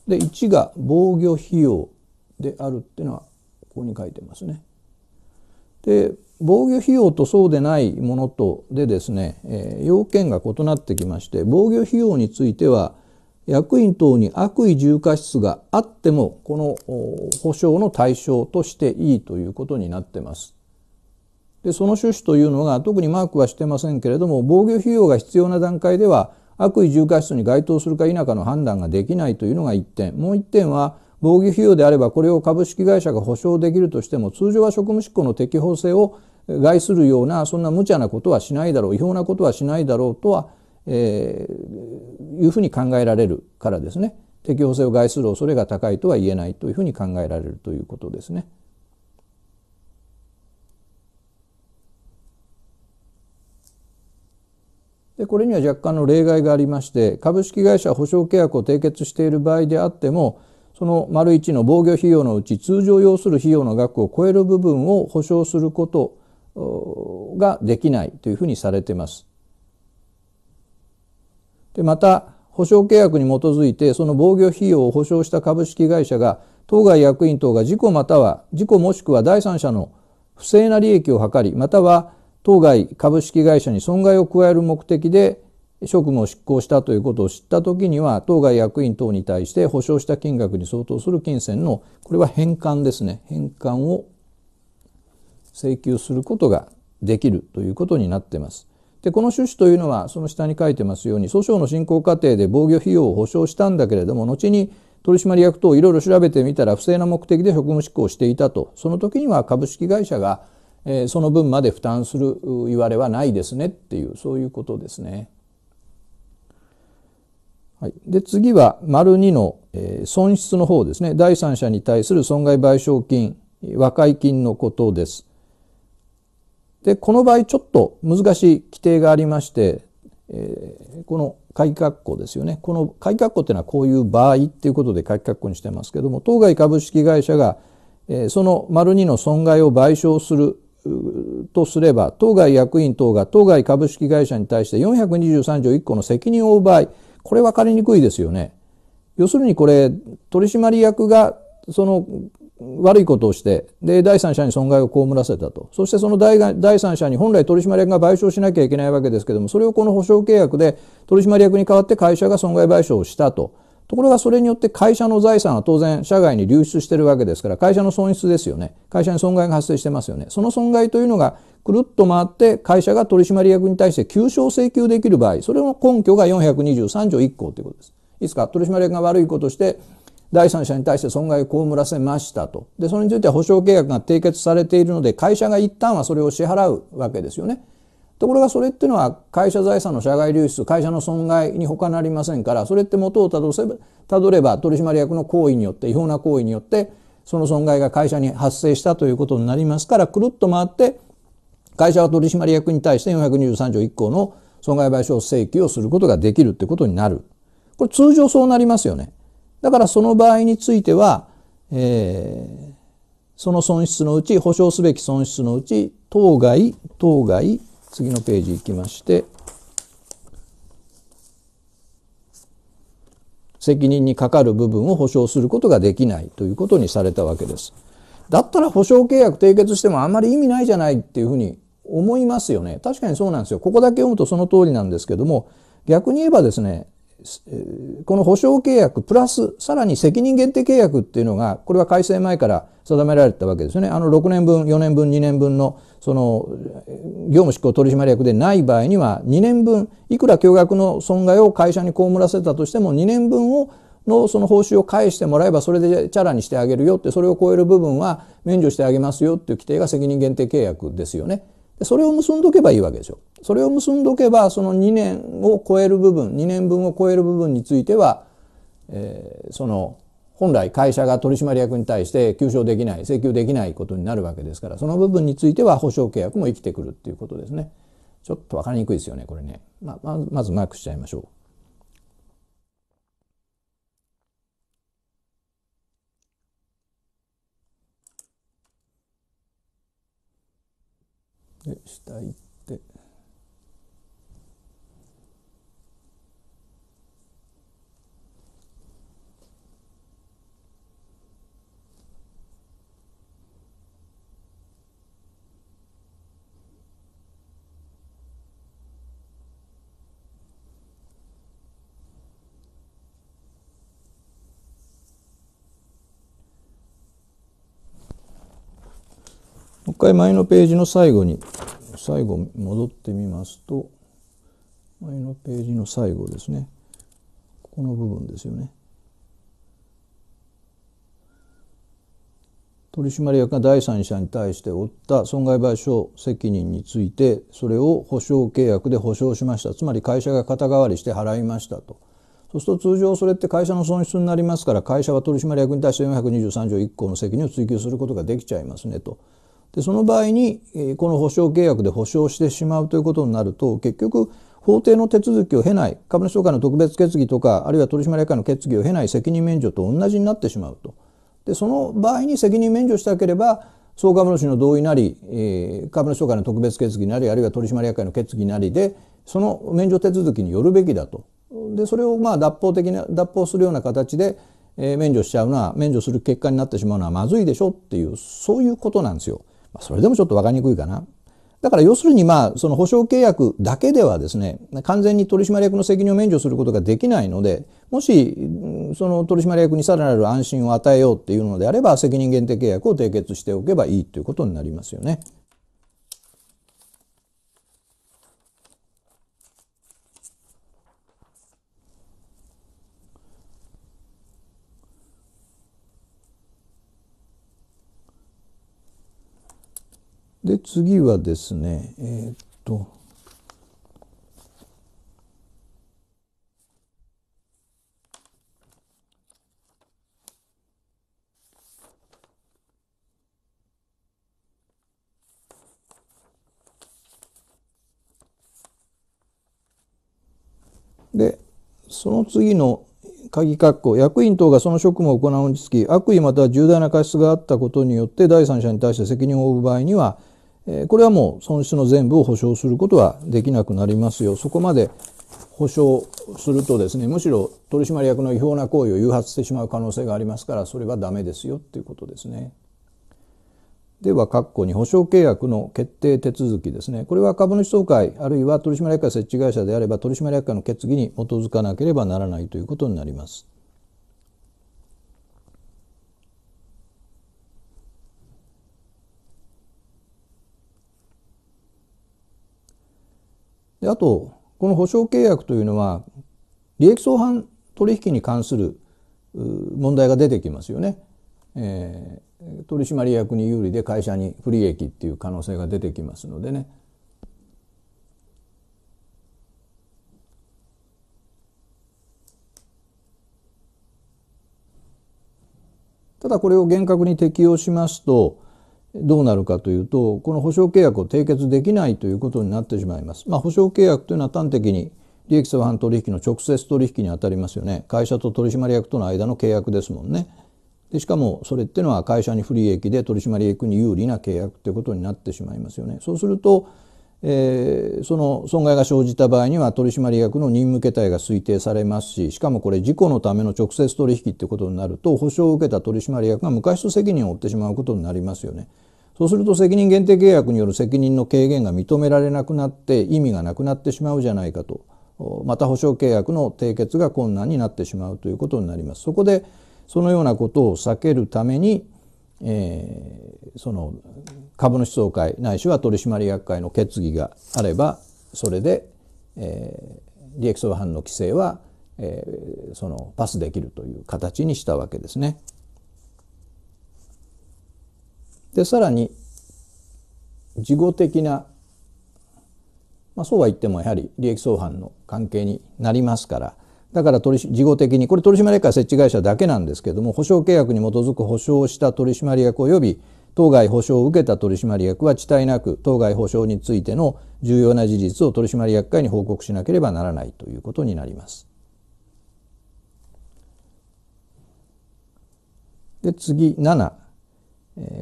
で、1が防御費用であるっていうのは、ここに書いてますね。で、防御費用とそうでないものとでですね、えー、要件が異なってきまして防御費用については役員等に悪意重過失があってもこの保証の対象としていいということになってます。でその趣旨というのが特にマークはしてませんけれども防御費用が必要な段階では悪意重過失に該当するか否かの判断ができないというのが1点もう1点は防御費用であればこれを株式会社が保証できるとしても通常は職務執行の適法性を害するようなそんな無茶なことはしないだろう違法なことはしないだろうとは、えー、いうふうに考えられるからですね適法性を害する恐れが高いとは言えないというふうに考えられるということですね。でこれには若干の例外がありまして株式会社保証契約を締結している場合であってもその丸一の防御費用のうち通常要する費用の額を超える部分を保証することができないというふうにされています。でまた保証契約に基づいてその防御費用を保証した株式会社が当該役員等が事故または事故もしくは第三者の不正な利益を図りまたは当該株式会社に損害を加える目的で職務を執行したということを知った時には当該役員等に対して保証した金額に相当する金銭のこれは返還ですね返還を請求することができるということになっています。で、この趣旨というのは、その下に書いてますように、訴訟の進行過程で防御費用を保証したんだけれども、後に取締役等をいろいろ調べてみたら、不正な目的で職務執行していたと、その時には株式会社が、えー、その分まで負担するいわれはないですねっていう、そういうことですね。はい、で次は、丸2の、えー、損失の方ですね。第三者に対する損害賠償金、和解金のことです。で、この場合ちょっと難しい規定がありまして、えー、この改革庫ですよね。この改革庫っていうのはこういう場合っていうことで改革庫にしてますけども、当該株式会社が、えー、その丸2の損害を賠償するとすれば、当該役員等が当該株式会社に対して423条1項の責任を負う場合、これ分かりにくいですよね。要するにこれ、取締役がその悪いことをして、で、第三者に損害を被らせたと。そしてその第三者に本来取締役が賠償しなきゃいけないわけですけども、それをこの保証契約で取締役に代わって会社が損害賠償をしたと。ところがそれによって会社の財産は当然社外に流出してるわけですから、会社の損失ですよね。会社に損害が発生してますよね。その損害というのがくるっと回って会社が取締役に対して求償請求できる場合、それの根拠が423条1項ということです。いつか取締役が悪いことして、第三者に対して損害を被らせましたと。で、それについては保証契約が締結されているので、会社が一旦はそれを支払うわけですよね。ところがそれっていうのは会社財産の社外流出、会社の損害に他なりませんから、それって元をたどせば、たどれば取締役の行為によって、違法な行為によって、その損害が会社に発生したということになりますから、くるっと回って、会社は取締役に対して423条1項の損害賠償請求をすることができるってことになる。これ通常そうなりますよね。だからその場合については、えー、その損失のうち、保証すべき損失のうち、当該、当該、次のページ行きまして、責任にかかる部分を保証することができないということにされたわけです。だったら保証契約締結してもあんまり意味ないじゃないっていうふうに思いますよね。確かにそうなんですよ。ここだけ読むとその通りなんですけども、逆に言えばですね、この保証契約プラス、さらに責任限定契約っていうのが、これは改正前から定められたわけですよね。あの6年分、4年分、2年分の、その、業務執行取締役でない場合には、2年分、いくら巨額の損害を会社に被らせたとしても、2年分をのその報酬を返してもらえばそれでチャラにしてあげるよってそれを超える部分は免除してあげますよっていう規定が責任限定契約ですよね。でそれを結んどけばいいわけでしょ。それを結んどけば、その2年を超える部分、2年分を超える部分については、えー、その、本来会社が取締役に対して求償できない、請求できないことになるわけですから、その部分については保証契約も生きてくるっていうことですね。ちょっとわかりにくいですよね、これね。まず、まずマークしちゃいましょう。で下もう一回前のページの最後に、最後戻ってみますと、前のページの最後ですね。ここの部分ですよね。取締役が第三者に対して負った損害賠償責任についてそれを保証契約で保証しましたつまり会社が肩代わりして払いましたとそうすると通常それって会社の損失になりますから会社は取締役に対して423条1項の責任を追及することができちゃいますねとでその場合にこの保証契約で保証してしまうということになると結局法定の手続きを経ない株主総会の特別決議とかあるいは取締役会の決議を経ない責任免除と同じになってしまうとでその場合に責任免除したければ総株主の同意なり、えー、株主総会の特別決議なりあるいは取締役会の決議なりでその免除手続きによるべきだとでそれをまあ脱法的な脱法するような形で、えー、免除しちゃうのは免除する結果になってしまうのはまずいでしょっていうそういうことなんですよ。まあ、それでもちょっと分かりにくいかな。だから要するにまあ、その保証契約だけではですね、完全に取締役の責任を免除することができないので、もし、その取締役にさらなる安心を与えようっていうのであれば、責任限定契約を締結しておけばいいということになりますよね。で、次はですね、えー、っと、で、その次の鍵括弧役員等がその職務を行うにつき悪意または重大な過失があったことによって第三者に対して責任を負う場合にはこれはもう損失の全部を保証することはできなくなりますよ。そこまで保証するとですね、むしろ取締役の違法な行為を誘発してしまう可能性がありますから、それはダメですよっていうことですね。では、括弧に保証契約の決定手続きですね。これは株主総会、あるいは取締役会設置会社であれば、取締役会の決議に基づかなければならないということになります。であと、この保証契約というのは、利益相反取引に関する問題が出てきますよね。えー、取締役に有利で会社に不利益っていう可能性が出てきますのでね。ただこれを厳格に適用しますと、どうなるかというとこの保証契約を締結できないということになってしまいます。まあ、保証契約というのは端的に利益相反取引の直接取引にあたりますよね会社と取締役との間の契約ですもんね。でしかもそれっていうのは会社に不利益で取締役に有利な契約ということになってしまいますよね。そうするとえー、その損害が生じた場合には取締役の任務形態が推定されますししかもこれ事故のための直接取引ってことになると保証を受けた取締役が昔と責任を負ってしまうことになりますよね。そうすると責任限定契約による責任の軽減が認められなくなって意味がなくなってしまうじゃないかとまた保証契約の締結が困難になってしまうということになります。そこでそのようなことを避けるためにえー、その株主総会ないしは取締役会の決議があればそれで、えー、利益相反の規制は、えー、そのパスできるという形にしたわけですね。でさらに事後的な、まあ、そうは言ってもやはり利益相反の関係になりますからだから取事後的に、これ取締役会設置会社だけなんですけども、保証契約に基づく保証した取締役及び、当該保証を受けた取締役は遅滞なく、当該保証についての重要な事実を取締役会に報告しなければならないということになります。で、次、7。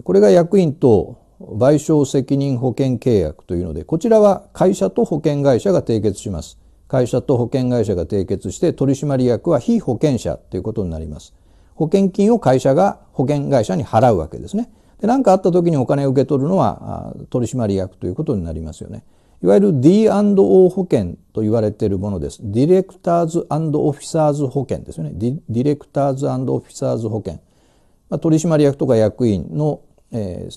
これが役員等賠償責任保険契約というので、こちらは会社と保険会社が締結します。会社と保険会社が締結して取締役は非保険者ということになります。保険金を会社が保険会社に払うわけですね。で、何かあった時にお金を受け取るのは取締役ということになりますよね。いわゆる D&O 保険と言われているものです。ディレクターズオフィサーズ保険ですよね。ディレクターズオフィサーズ保険。まあ、取締役とか役員の、え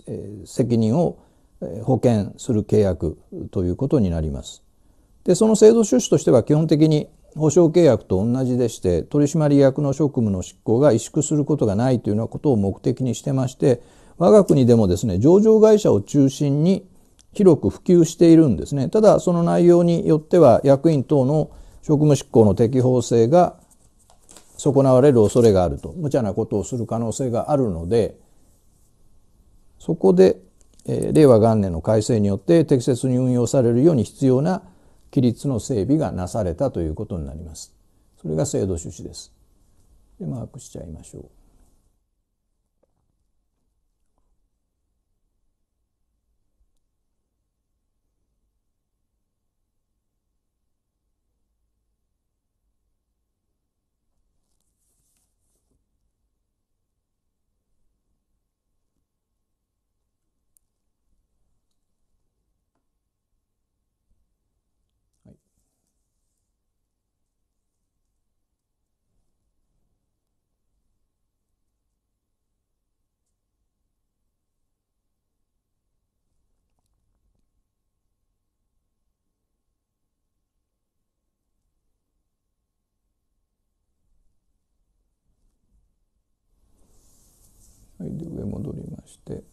責任を保険する契約ということになります。でその制度趣旨としては基本的に保証契約と同じでして取締役の職務の執行が萎縮することがないというようなことを目的にしてまして我が国でもですね上場会社を中心に広く普及しているんですねただその内容によっては役員等の職務執行の適法性が損なわれる恐れがあると無茶なことをする可能性があるのでそこで、えー、令和元年の改正によって適切に運用されるように必要な規律の整備がなされたということになります。それが制度趣旨です。でマークしちゃいましょう。。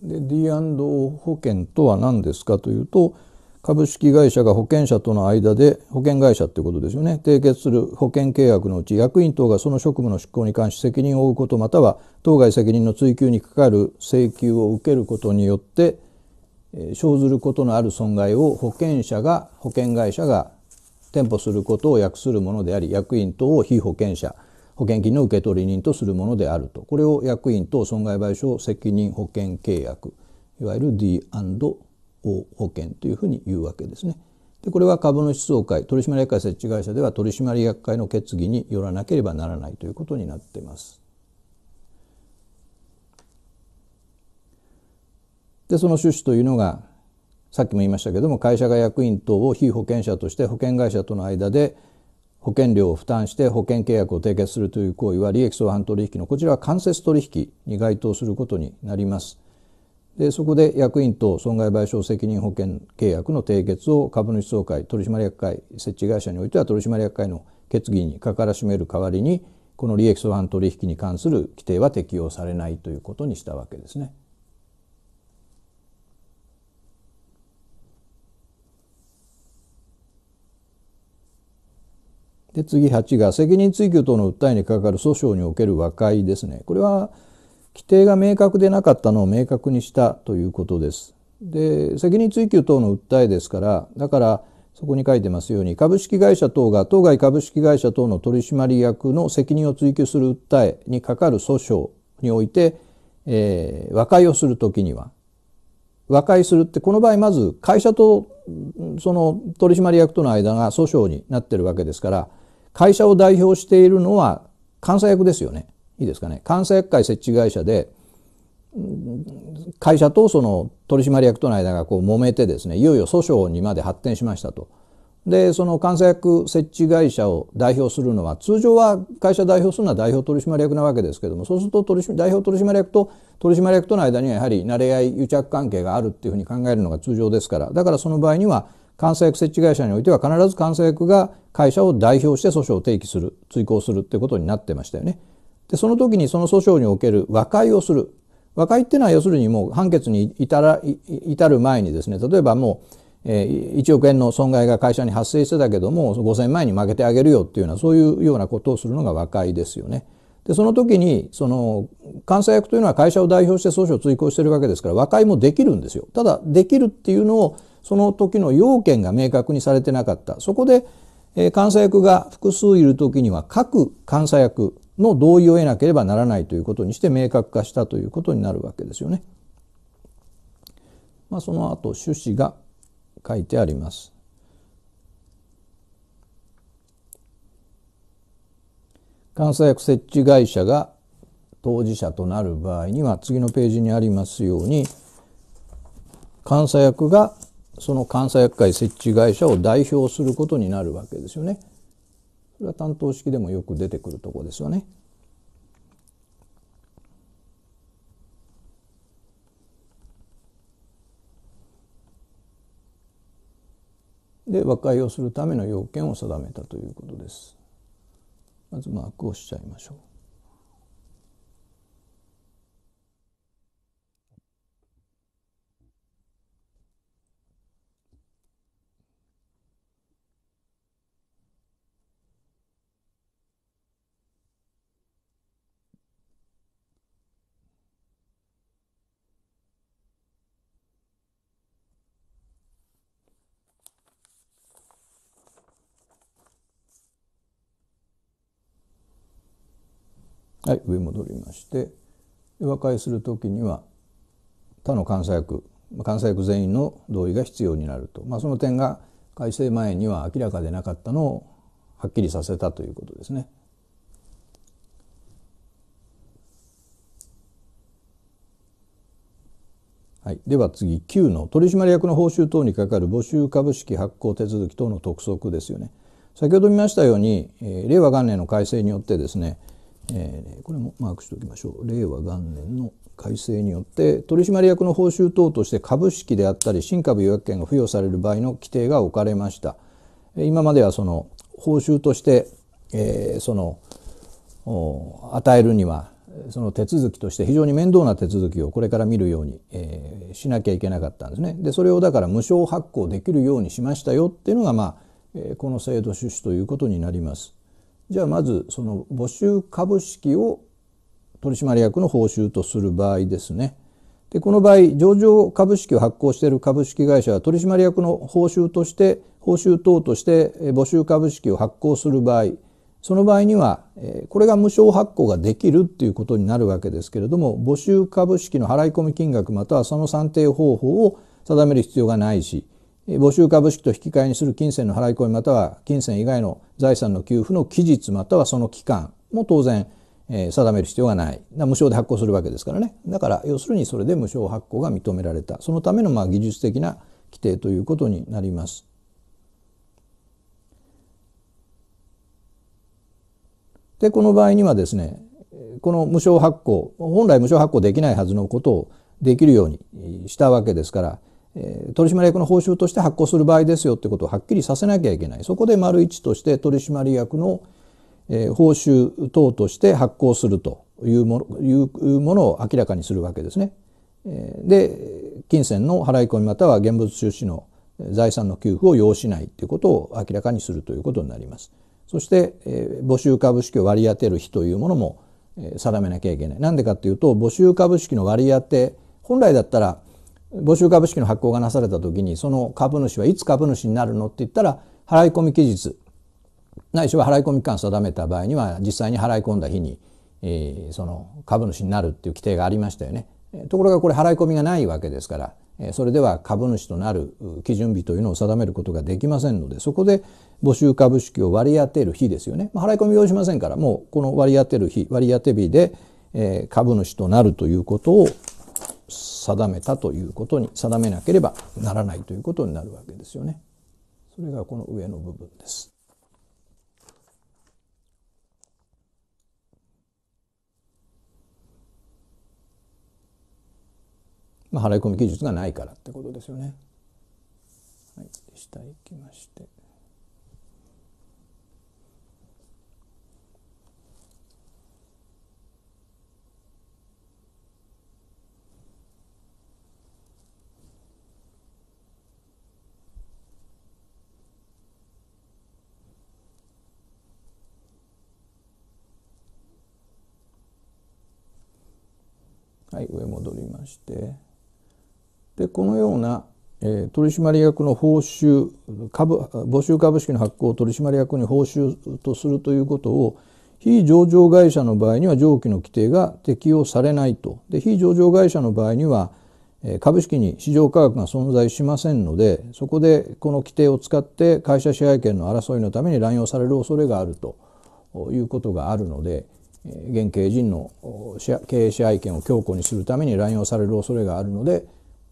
で、D&O 保険とは何ですかというと、株式会社が保険者との間で、保険会社ってことですよね。締結する保険契約のうち、役員等がその職務の執行に関し責任を負うこと、または当該責任の追及にかかる請求を受けることによって、生ずることのある損害を保険者が、保険会社が店舗することを訳するものであり、役員等を非保険者、保険金の受取人とするものであるとこれを役員と損害賠償責任保険契約いわゆる D&O 保険というふうに言うわけですね。でこれは株主総会取締役会設置会社では取締役会の決議によらなければならないということになっています。でその趣旨というのがさっきも言いましたけれども会社が役員等を非保険者として保険会社との間で保険料を負担して保険契約を締結するという行為は利益相反取引のこちらは間接取引に該当することになります。でそこで役員と損害賠償責任保険契約の締結を株主総会取締役会設置会社においては取締役会の決議にかからしめる代わりにこの利益相反取引に関する規定は適用されないということにしたわけですね。で、次8が責任追及等の訴えにかかる訴訟における和解ですね。これは規定が明確でなかったのを明確にしたということです。で、責任追及等の訴えですから、だからそこに書いてますように、株式会社等が当該株式会社等の取締役の責任を追及する訴えにかかる訴訟において、えー、和解をするときには、和解するって、この場合まず会社とその取締役との間が訴訟になってるわけですから、会社を代表しているのは監査役ですよね。いいですかね。監査役会設置会社で、会社とその取締役との間がこう揉めてですね、いよいよ訴訟にまで発展しましたと。で、その監査役設置会社を代表するのは、通常は会社代表するのは代表取締役なわけですけども、そうすると取代表取締役と取締役との間にはやはり慣れ合い癒着関係があるっていうふうに考えるのが通常ですから、だからその場合には関西薬設置会社においては必ず関西薬が会社を代表して訴訟を提起する、追行するってことになってましたよね。で、その時にその訴訟における和解をする。和解っていうのは要するにもう判決に至ら、至る前にですね、例えばもう、えー、1億円の損害が会社に発生してたけども、5000万円に負けてあげるよっていうような、そういうようなことをするのが和解ですよね。で、その時に、その、監査役というのは会社を代表して訴訟を追行してるわけですから、和解もできるんですよ。ただ、できるっていうのを、その時の要件が明確にされてなかった。そこで、えー、監査役が複数いる時には各監査役の同意を得なければならないということにして明確化したということになるわけですよね。まあ、その後趣旨が書いてあります。監査役設置会社が当事者となる場合には次のページにありますように監査役がその監査役会設置会社を代表することになるわけですよね。それは担当式でもよく出てくるところですよね。で和解をするための要件を定めたということです。まずマークをしちゃいましょう。はい上戻りまして和解する時には他の監査役監査役全員の同意が必要になると、まあ、その点が改正前には明らかでなかったのをはっきりさせたということですね。はい、では次9の取締役の報酬等に係る募集株式発行手続き等の督促ですよね。先ほど見ましたように、え令和元年の改正によってですね、えー、これもマークしておきましょう令和元年の改正によって取締役の報酬等として株式であったり新株予約権が付与される場合の規定が置かれました今まではその報酬として、えー、その与えるにはその手続きとして非常に面倒な手続きをこれから見るように、えー、しなきゃいけなかったんですねでそれをだから無償発行できるようにしましたよっていうのがまあ、えこの制度趣旨ということになりますじゃあまずその募集株式を取締役の報酬とする場合ですね。でこの場合上場株式を発行している株式会社は取締役の報酬として報酬等として募集株式を発行する場合その場合にはこれが無償発行ができるっていうことになるわけですけれども募集株式の払い込み金額またはその算定方法を定める必要がないし募集株式と引き換えにする金銭の払い込みまたは金銭以外の財産の給付の期日またはその期間も当然、え定める必要がない。無償で発行するわけですからね。だから要するにそれで無償発行が認められた。そのためのま技術的な規定ということになります。で、この場合にはですね、この無償発行、本来無償発行できないはずのことをできるようにしたわけですから、取締役の報酬として発行する場合ですよってことをはっきりさせなきゃいけない。そこで丸一として取締役の報酬等として発行するというものいうものを明らかにするわけですね。で、金銭の払い込みまたは現物収支の財産の給付を要しないということを明らかにするということになります。そして、募集株式を割り当てる日というものも定めなきゃいけない。なんでかっていうと、募集株式の割り当て、本来だったら募集株式の発行がなされた時にその株主はいつ株主になるのって言ったら払い込み期日ないしは払い込み期間定めた場合には実際に払い込んだ日に、えー、その株主になるっていう規定がありましたよね。ところがこれ払い込みがないわけですからそれでは株主となる基準日というのを定めることができませんのでそこで募集株式を割り当てる日ですよね、まあ、払い込み意しませんからもうこの割り当てる日割り当て日で、え株主となるということを定めたということに定めなければならないということになるわけですよね。それがこの上の部分です。まあ、払い込み技術がないからってことですよね。はい、下行きまして。はい、上戻りましてでこのような、えー、取締役の報酬株募集株式の発行を取締役に報酬とするということを非上場会社の場合には上記の規定が適用されないとで非上場会社の場合には株式に市場価格が存在しませんのでそこでこの規定を使って会社支配権の争いのために乱用される恐れがあるということがあるので現経人の経営支配権を強固にするために乱用される恐れがあるので、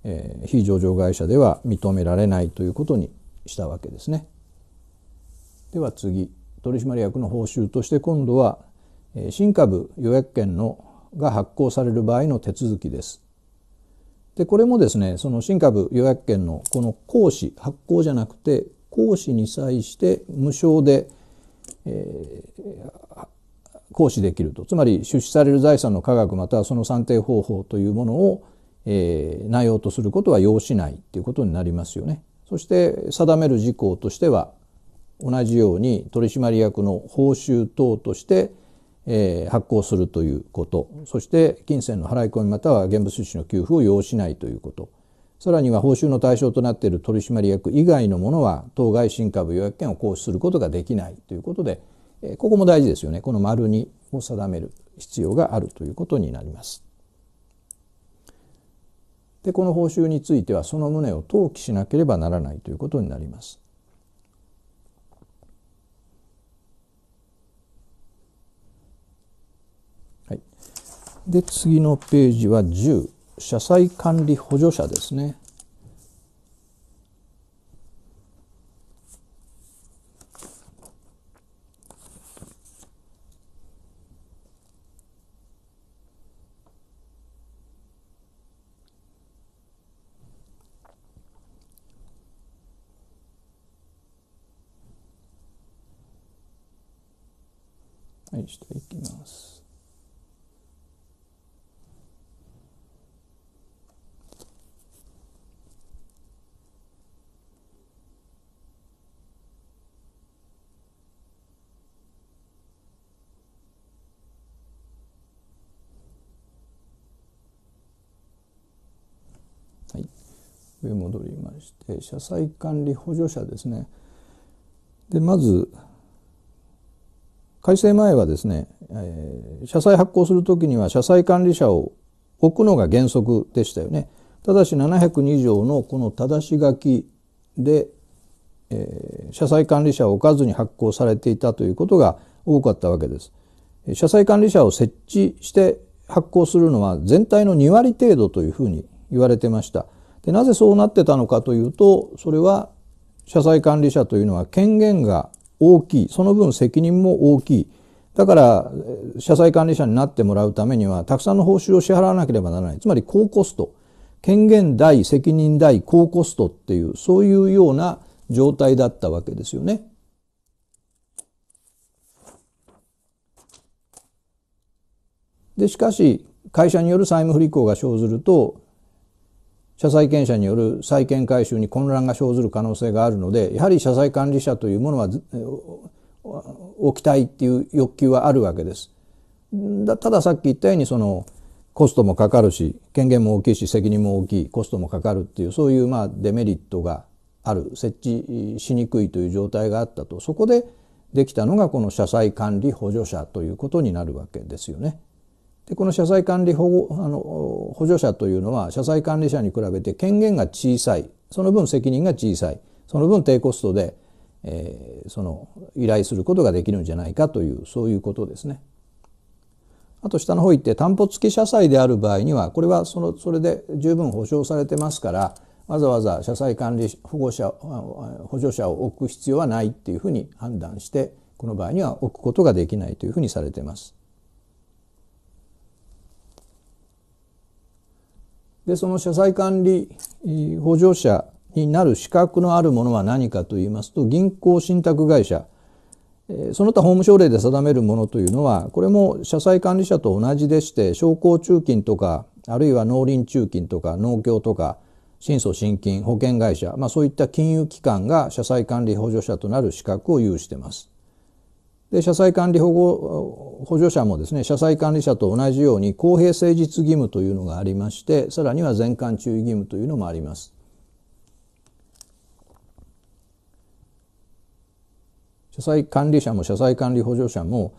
え非上場会社では認められないということにしたわけですね。では次取締役の報酬として今度は新株予約権のが発行される場合の手続きです。でこれもですねその新株予約権のこの行使発行じゃなくて行使に際して無償で、えー、行使できると。つまり出資される財産の価額またはその算定方法というものを、えー、内容とすることは要しないということになりますよね。そして定める事項としては同じように取締役の報酬等として、えー、発行するということそして金銭の払い込みまたは現物出資の給付を要しないということさらには報酬の対象となっている取締役以外のものは当該新株予約権を行使することができないということでここも大事ですよね。この丸2を定める必要があるということになります。で、この報酬についてはその旨を登記しなければならないということになります。はい、で、次のページは10、社債管理補助者ですね。していきます。はい、上戻りまして車載管理補助者ですねでまず改正前はですね、えー、社債発行するときには社債管理者を置くのが原則でしたよね。ただし702条のこの正し書きで、えー、社債管理者を置かずに発行されていたということが多かったわけです。社債管理者を設置して発行するのは全体の2割程度というふうに言われてました。でなぜそうなってたのかというとそれは社債管理者というのは権限が大きい。その分責任も大きい。だから、社債管理者になってもらうためには、たくさんの報酬を支払わなければならない。つまり、高コスト。権限大、責任大、高コストっていう、そういうような状態だったわけですよね。で、しかし、会社による債務不履行が生ずると、社債権者による債権回収に混乱が生ずる可能性があるのでやはり社債管理者というものは置きたいっていう欲求はあるわけです。たださっき言ったようにそのコストもかかるし権限も大きいし責任も大きいコストもかかるっていうそういうまあデメリットがある設置しにくいという状態があったとそこでできたのがこの社債管理補助者ということになるわけですよね。でこの社債管理保護あの補助者というのは社債管理者に比べて権限が小さいその分責任が小さいその分低コストで、えー、その依頼することができるんじゃないかというそういうことですね。あと下の方行って担保付き社債である場合にはこれはそのそれで十分保証されてますからわざわざ社債管理保護者補助者を置く必要はないっていうふうに判断してこの場合には置くことができないというふうにされてます。で、その社債管理補助者になる資格のあるものは何かと言いますと、銀行信託会社、その他法務省令で定めるものというのは、これも社債管理者と同じでして、商工中金とか、あるいは農林中金とか、農協とか、新祖新金、保険会社、まあそういった金融機関が社債管理補助者となる資格を有しています。で、社債管理保護、補助者もですね、社債管理者と同じように公平誠実義務というのがありまして、さらには全館注意義務というのもあります。社債管理者も社債管理補助者も、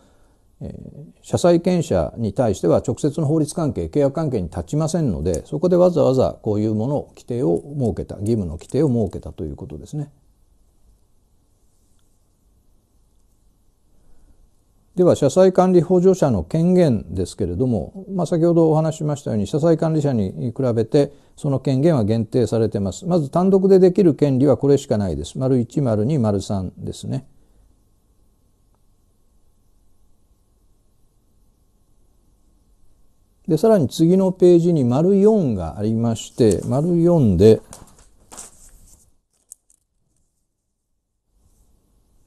え社債権者に対しては直接の法律関係、契約関係に立ちませんので、そこでわざわざこういうもの規定を設けた、義務の規定を設けたということですね。では、社債管理補助者の権限ですけれども、まあ、先ほどお話ししましたように、社債管理者に比べて、その権限は限定されてます。まず単独でできる権利はこれしかないです。丸1、丸2、丸3ですね。で、さらに次のページに丸4がありまして、丸4で、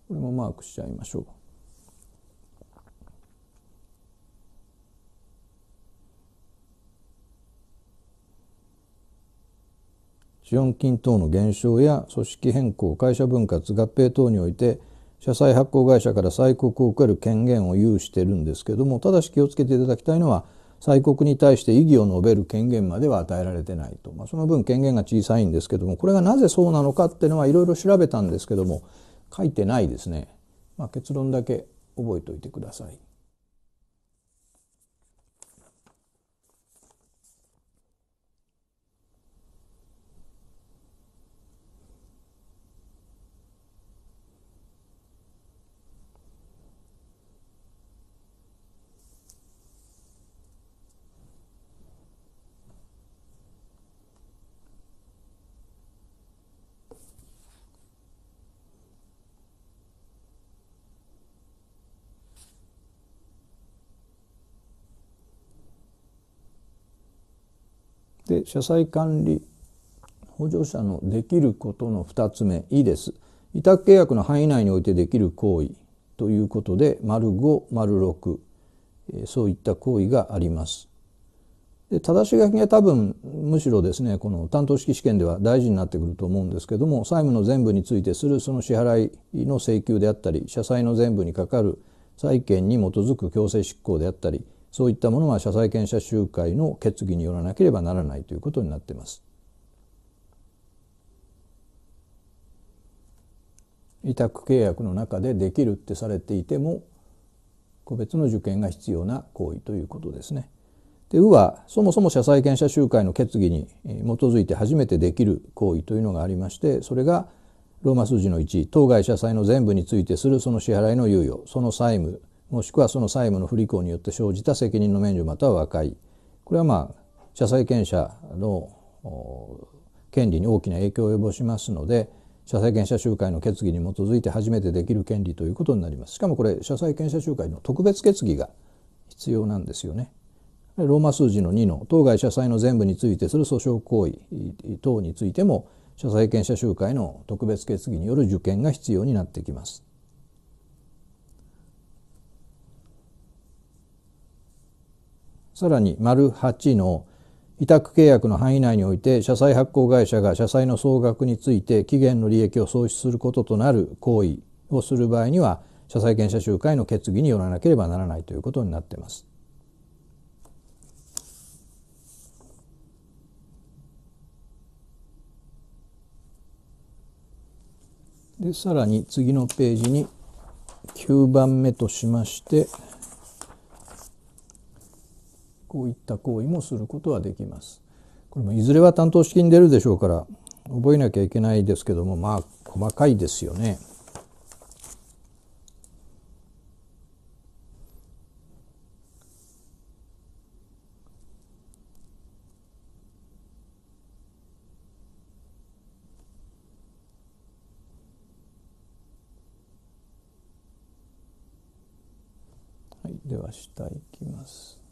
これもマークしちゃいましょう。資本金等の減少や組織変更、会社分割、合併等において、社債発行会社から催告を受ける権限を有してるんですけども、ただし気をつけていただきたいのは、催告に対して異議を述べる権限までは与えられてないと。まあ、その分権限が小さいんですけども、これがなぜそうなのかっていうのはいろいろ調べたんですけども、書いてないですね。まあ、結論だけ覚えておいてください。して社債管理補助者のできることの2つ目いいです委託契約の範囲内においてできる行為ということで丸5丸6そういった行為があります。で正し書きが多分むしろですねこの担当式試験では大事になってくると思うんですけども債務の全部についてするその支払いの請求であったり社債の全部にかかる債権に基づく強制執行であったりそういったものは社債権者集会の決議によらなければならないということになっています。委託契約の中でできるってされていても個別の受験が必要な行為ということですね。で「う」はそもそも社債権者集会の決議に基づいて初めてできる行為というのがありましてそれがローマ数字の1当該社債の全部についてするその支払いの猶予その債務もしくはその債務の不履行によって生じた責任の免除または和解これはまあ社債権者の権利に大きな影響を及ぼしますので社債権者集会の決議に基づいて初めてできる権利ということになりますしかもこれ社債権者集会の特別決議が必要なんですよね。ローマ数字の2の当該社債の全部についてする訴訟行為等についても社債権者集会の特別決議による受験が必要になってきます。さらに丸8の委託契約の範囲内において社債発行会社が社債の総額について期限の利益を創出することとなる行為をする場合には社債権者集会の決議によらなければならないということになっています。でさらに次のページに9番目としましてこういった行為もすることはできます。これもいずれは担当式に出るでしょうから覚えなきゃいけないですけどもまあ細かいですよね。はい、では下いきます。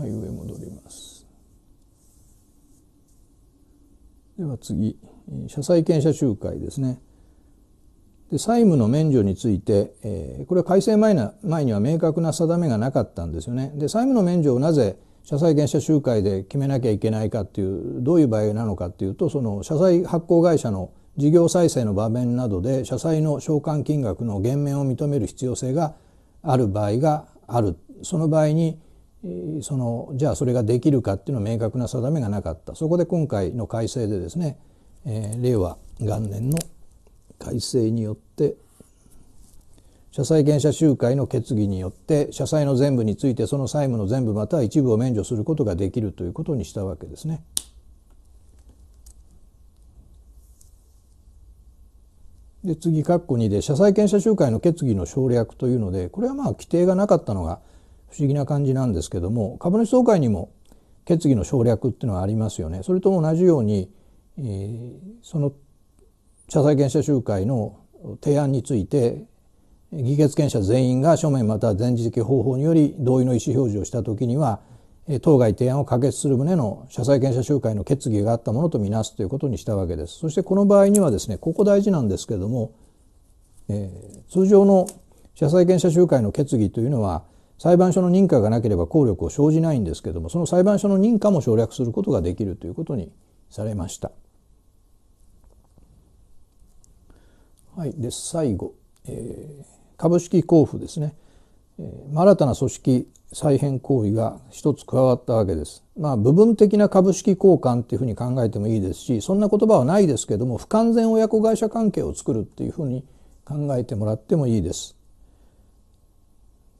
はい、上戻ります。では次、社債権者集会ですね。で債務の免除について、えー、これは改正前な前には明確な定めがなかったんですよね。で債務の免除をなぜ社債権者集会で決めなきゃいけないかっていうどういう場合なのかっていうとその社債発行会社の事業再生の場面などで社債の償還金額の減免を認める必要性がある場合があるその場合にそのじゃあそれができるかっていうのは明確な定めがなかったそこで今回の改正でですね、えー、令和元年の改正によって社債権者集会の決議によって社債の全部についてその債務の全部または一部を免除することができるということにしたわけですね。で次括弧2で社債権者集会の決議の省略というのでこれはまあ規定がなかったのが不思議な感じなんですけども株主総会にも決議の省略っていうのはありますよね。それと同じように、えー、その社債権者集会の提案について議決権者全員が書面または前置的方法により同意の意思表示をした時には当該提案を可決する旨の社債権者集会の決議があったものとみなすということにしたわけです。そしてこの場合にはですねここ大事なんですけれども、えー、通常の社債権者集会の決議というのは裁判所の認可がなければ効力を生じないんですけどもその裁判所の認可も省略することができるということにされました。はい、で最後、えー、株式交付ですね、えー、新たな組織再編行為が一つ加わったわけです。まあ部分的な株式交換っていうふうに考えてもいいですしそんな言葉はないですけども不完全親子会社関係を作るっていうふうに考えてもらってもいいです。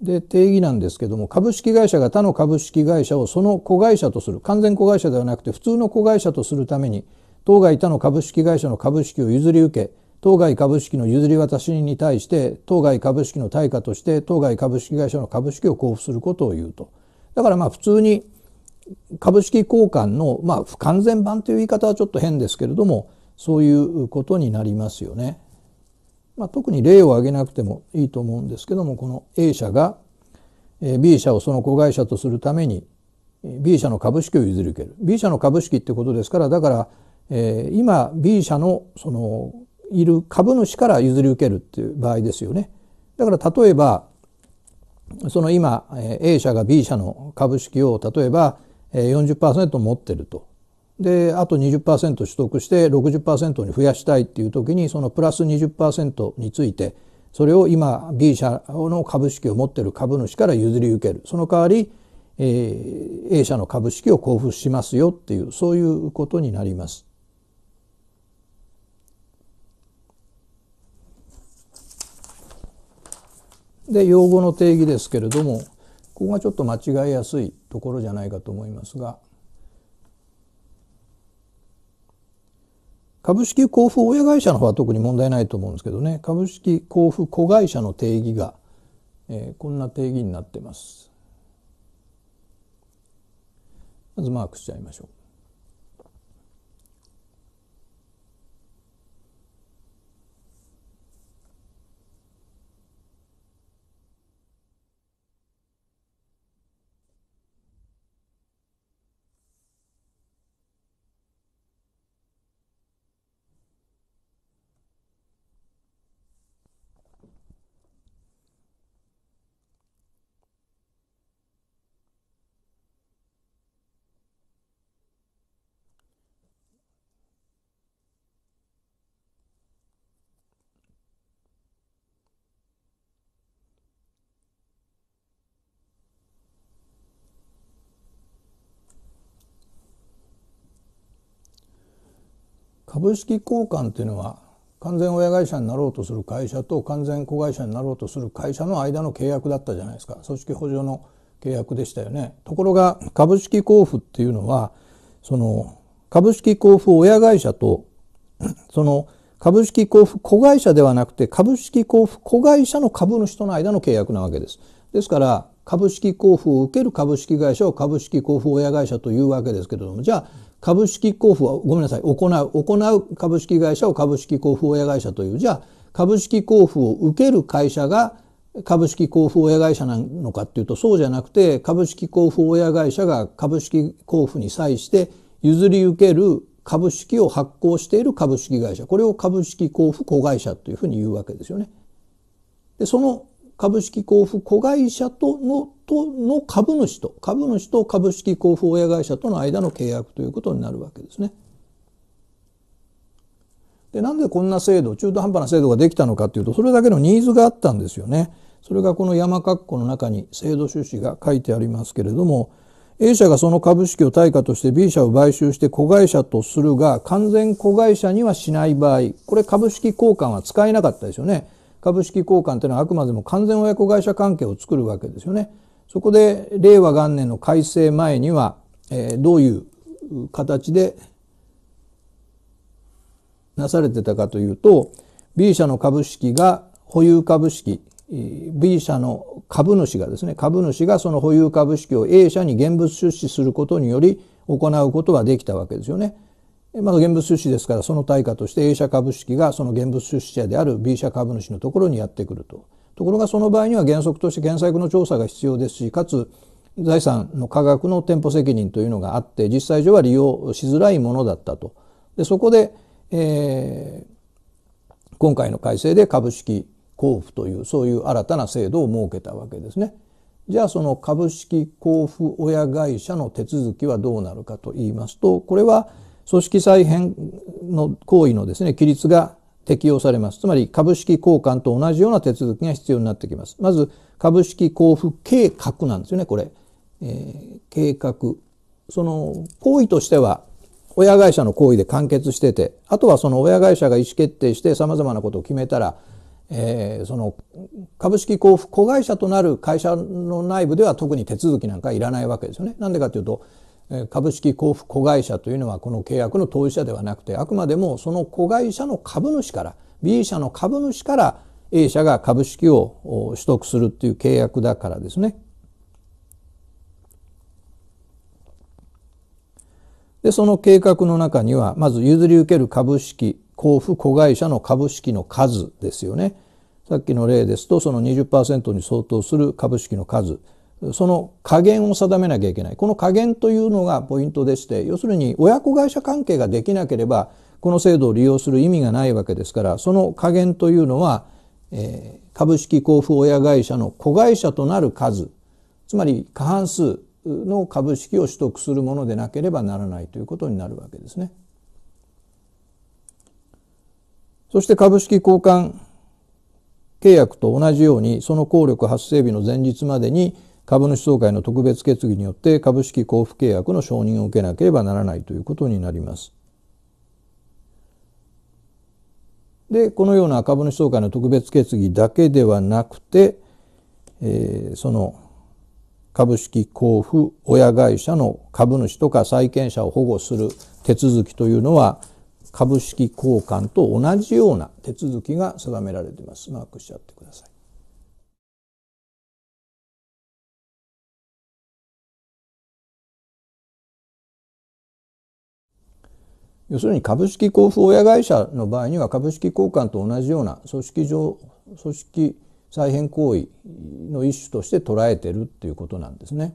で、定義なんですけども、株式会社が他の株式会社をその子会社とする、完全子会社ではなくて普通の子会社とするために、当該他の株式会社の株式を譲り受け、当該株式の譲り渡しに対して、当該株式の対価として、当該株式会社の株式を交付することを言うと。だからまあ普通に株式交換の、まあ不完全版という言い方はちょっと変ですけれども、そういうことになりますよね。まあ、特に例を挙げなくてもいいと思うんですけどもこの A 社が B 社をその子会社とするために B 社の株式を譲り受ける B 社の株式ってことですからだから、えー、今 B 社のそのいる株主から譲り受けるっていう場合ですよね。だから例えばその今 A 社が B 社の株式を例えば40%持ってるとで、あと20%取得して60%に増やしたいっていう時に、そのプラス20%について、それを今 B 社の株式を持っている株主から譲り受ける。その代わり、え A 社の株式を交付しますよっていう、そういうことになります。で、用語の定義ですけれども、ここがちょっと間違いやすいところじゃないかと思いますが、株式交付親会社の方は特に問題ないと思うんですけどね株式交付子会社の定義が、えー、こんな定義になってますまずマークしちゃいましょう株式交換というのは完全親会社になろうとする会社と完全子会社になろうとする会社の間の契約だったじゃないですか組織補助の契約でしたよねところが株式交付っていうのはその株式交付親会社と (clears throat) その株式交付子会社ではなくて株式交付子会社の株主との間の契約なわけですですから株式交付を受ける株式会社を株式交付親会社というわけですけれどもじゃあ株式交付は、ごめんなさい、行う。行う株式会社を株式交付親会社という。じゃあ、株式交付を受ける会社が株式交付親会社なのかっていうと、そうじゃなくて、株式交付親会社が株式交付に際して譲り受ける株式を発行している株式会社。これを株式交付子会社というふうに言うわけですよね。で、その株式交付子会社とのとの株主と株主と株式交付親会社との間の契約ということになるわけですね。でなんでこんな制度中途半端な制度ができたのかっていうとそれだけのニーズがあったんですよね。それがこの山括弧の中に制度趣旨が書いてありますけれども A 社がその株式を対価として B 社を買収して子会社とするが完全子会社にはしない場合これ株式交換は使えなかったですよね。株式交換というのはあくまでも完全親子会社関係を作るわけですよね。そこで令和元年の改正前には、えー、どういう形でなされてたかというと B 社の株式が保有株式 B 社の株主がですね株主がその保有株式を A 社に現物出資することにより行うことができたわけですよね。まだ現物出資ですからその対価として A 社株式がその現物出資者である B 社株主のところにやってくると。ところがその場合には原則として検索の調査が必要ですし、かつ財産の価格の店舗責任というのがあって、実際上は利用しづらいものだったと。でそこで、えー、今回の改正で株式交付という、そういう新たな制度を設けたわけですね。じゃあその株式交付親会社の手続きはどうなるかと言いますと、これは、組織再編の行為のですね、規律が適用されます。つまり株式交換と同じような手続きが必要になってきます。まず株式交付計画なんですよね、これ。えー、計画。その行為としては親会社の行為で完結してて、あとはその親会社が意思決定して様々なことを決めたら、えー、その株式交付子会社となる会社の内部では特に手続きなんかいらないわけですよね。なんでかというと、株式交付子会社というのはこの契約の当事者ではなくてあくまでもその子会社の株主から B 社の株主から A 社が株式を取得するっていう契約だからですね。でその計画の中にはまず譲り受ける株式交付子会社の株式の数ですよね。さっきの例ですとその20%に相当する株式の数。その加減を定めなきゃいけない。この加減というのがポイントでして、要するに親子会社関係ができなければ、この制度を利用する意味がないわけですから、その加減というのは、えー、株式交付親会社の子会社となる数、つまり過半数の株式を取得するものでなければならないということになるわけですね。そして株式交換契約と同じように、その効力発生日の前日までに、株主総会の特別決議によって株式交付契約の承認を受けなければならないということになります。で、このような株主総会の特別決議だけではなくて、えー、その株式交付親会社の株主とか債権者を保護する手続きというのは株式交換と同じような手続きが定められています。マークしちゃってください。要するに株式交付親会社の場合には株式交換と同じような組織上組織再編行為の一種として捉えてるっていうことなんですね。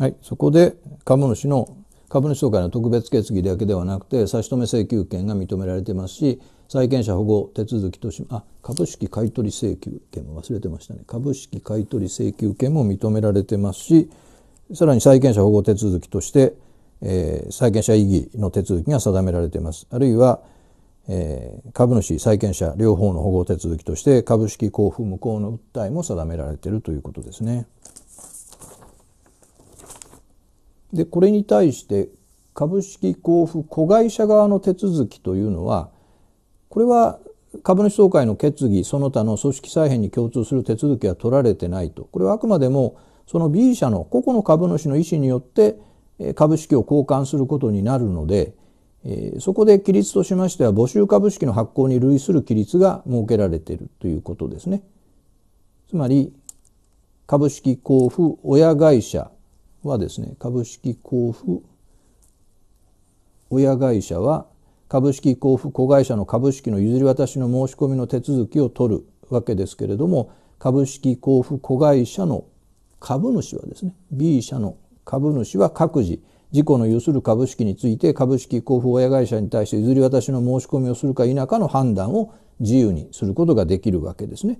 はい、そこで株主の株主総会の特別決議だけではなくて差し止め請求権が認められてますし債権者保護手続きとしあ株式買取請求権も忘れてましたね株式買取請求権も認められてますしさらに債権者保護手続きとして、えー、債権者異議の手続きが定められてますあるいは、えー、株主債権者両方の保護手続きとして株式交付無効の訴えも定められているということですね。で、これに対して株式交付子会社側の手続きというのは、これは株主総会の決議、その他の組織再編に共通する手続きは取られてないと。これはあくまでもその B 社の個々の株主の意思によって株式を交換することになるので、そこで規律としましては募集株式の発行に類する規律が設けられているということですね。つまり株式交付親会社はですね、株式交付親会社は株式交付子会社の株式の譲り渡しの申し込みの手続きを取るわけですけれども株式交付子会社の株主はですね B 社の株主は各自事故の有する株式について株式交付親会社に対して譲り渡しの申し込みをするか否かの判断を自由にすることができるわけですね。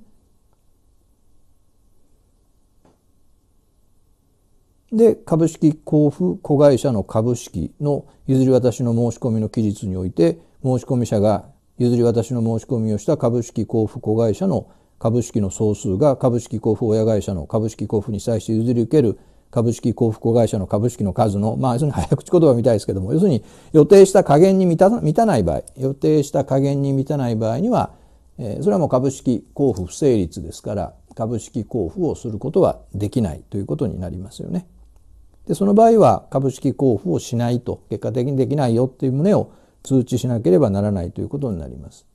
で、株式交付子会社の株式の譲り渡しの申し込みの期日において、申し込み者が譲り渡しの申し込みをした株式交付子会社の株式の総数が株式交付親会社の株式交付に際して譲り受ける株式交付子会社の株式の数の、まあ、要するに早口言葉みたいですけども、要するに予定した加減に満た満たない場合、予定した加減に満たない場合には、えー、それはもう株式交付不成立ですから、株式交付をすることはできないということになりますよね。で、その場合は株式交付をしないと、結果的にできないよっていう旨を通知しなければならないということになります。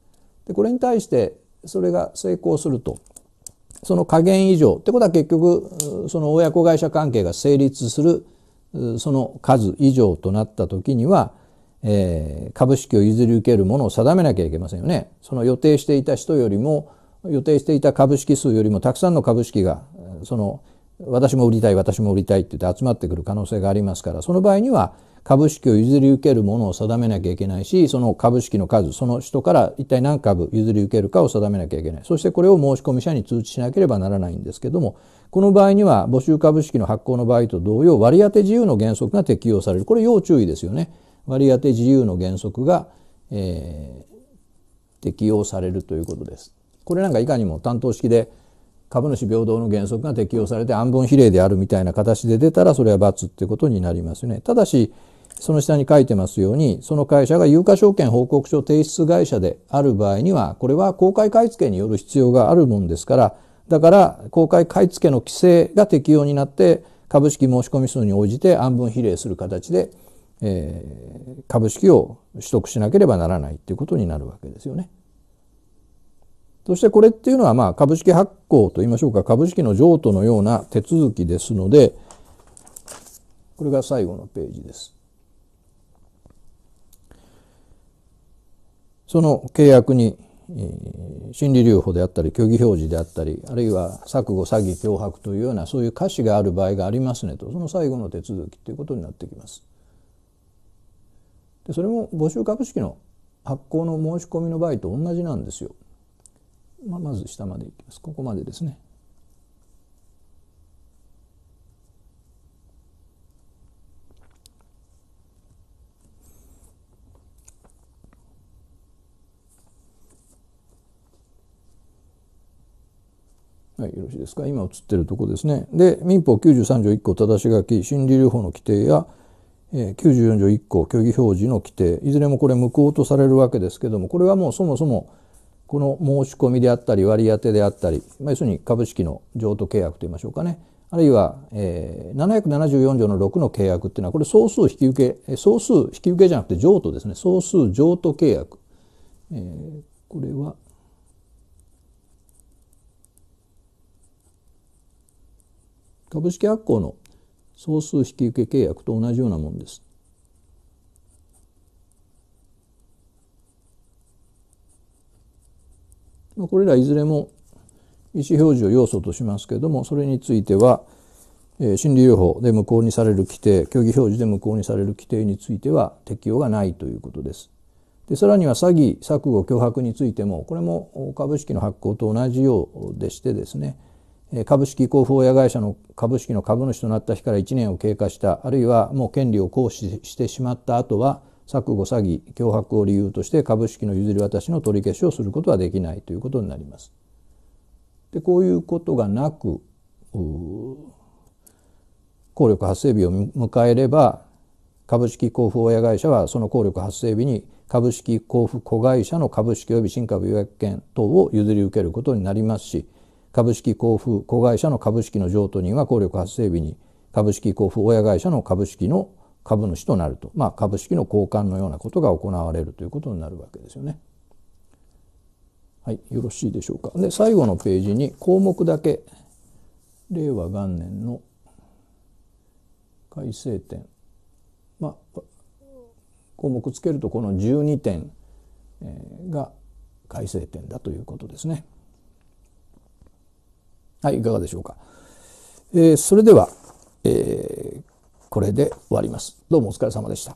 で、これに対して、それが成功すると、その加減以上ってことは結局、その親子会社関係が成立する、その数以上となった時には、えー、株式を譲り受けるものを定めなきゃいけませんよね。その予定していた人よりも、予定していた株式数よりもたくさんの株式が、その私も売りたい、私も売りたいって言って集まってくる可能性がありますから、その場合には株式を譲り受けるものを定めなきゃいけないし、その株式の数、その人から一体何株譲り受けるかを定めなきゃいけない。そしてこれを申し込み者に通知しなければならないんですけども、この場合には募集株式の発行の場合と同様、割当自由の原則が適用される。これ要注意ですよね。割当自由の原則が、えー、適用されるということです。これなんかいかにも担当式で、株主平等の原則が適用されて暗分比例であるみたいな形で出たらそれは罰ってことになりますね。ただし、その下に書いてますように、その会社が有価証券報告書提出会社である場合には、これは公開買い付けによる必要があるもんですから、だから公開買い付けの規制が適用になって、株式申込数に応じて安分比例する形で、えー、株式を取得しなければならないということになるわけですよね。そしてこれっていうのはまあ株式発行と言いましょうか、株式の譲渡のような手続きですので、これが最後のページです。その契約に、心理留保であったり、虚偽表示であったり、あるいは錯誤、詐欺、脅迫というようなそういう歌詞がある場合がありますねと、その最後の手続きということになってきます。でそれも募集株式の発行の申し込みの場合と同じなんですよ。ままず下までいきますここまでですね。はい、よろしいですか今映ってるとこですねで民法93条1項ただし書き心理療法の規定や94条1項虚偽表示の規定いずれもこれ無効とされるわけですけどもこれはもうそもそもこの申し込みであったり割り当てであったり、まあ、要するに株式の譲渡契約といいましょうかねあるいは、えー、774条の6の契約っていうのはこれ総数引き受け総数引き受けじゃなくて譲渡ですね総数譲渡契約、えー、これは株式発行の総数引き受け契約と同じようなものです。これらいずれも意思表示を要素としますけれどもそれについては、え心理療法で無効にされる規定虚偽表示で無効にされる規定については適用がないということです。でさらには詐欺錯誤脅迫についてもこれも株式の発行と同じようでしてですね株式交付親会社の株式の株主となった日から1年を経過したあるいはもう権利を行使してしまった後は錯誤詐欺脅迫を理由として株式の譲り渡しの取り消しをすることはできないということになります。でこういうことがなく効力発生日を迎えれば株式交付親会社はその効力発生日に株式交付子会社の株式及び新株予約権等を譲り受けることになりますし株式交付子会社の株式の譲渡人は効力発生日に株式交付親会社の株式の株主となると、まあ、株式の交換のようなことが行われるということになるわけですよね。はい、よろしいでしょうか。で最後のページに項目だけ令和元年の改正点、まあ、項目つけるとこの12点が改正点だということですね。はい、いかがでしょうか。えー、それでは、えーこれで終わります。どうもお疲れ様でした。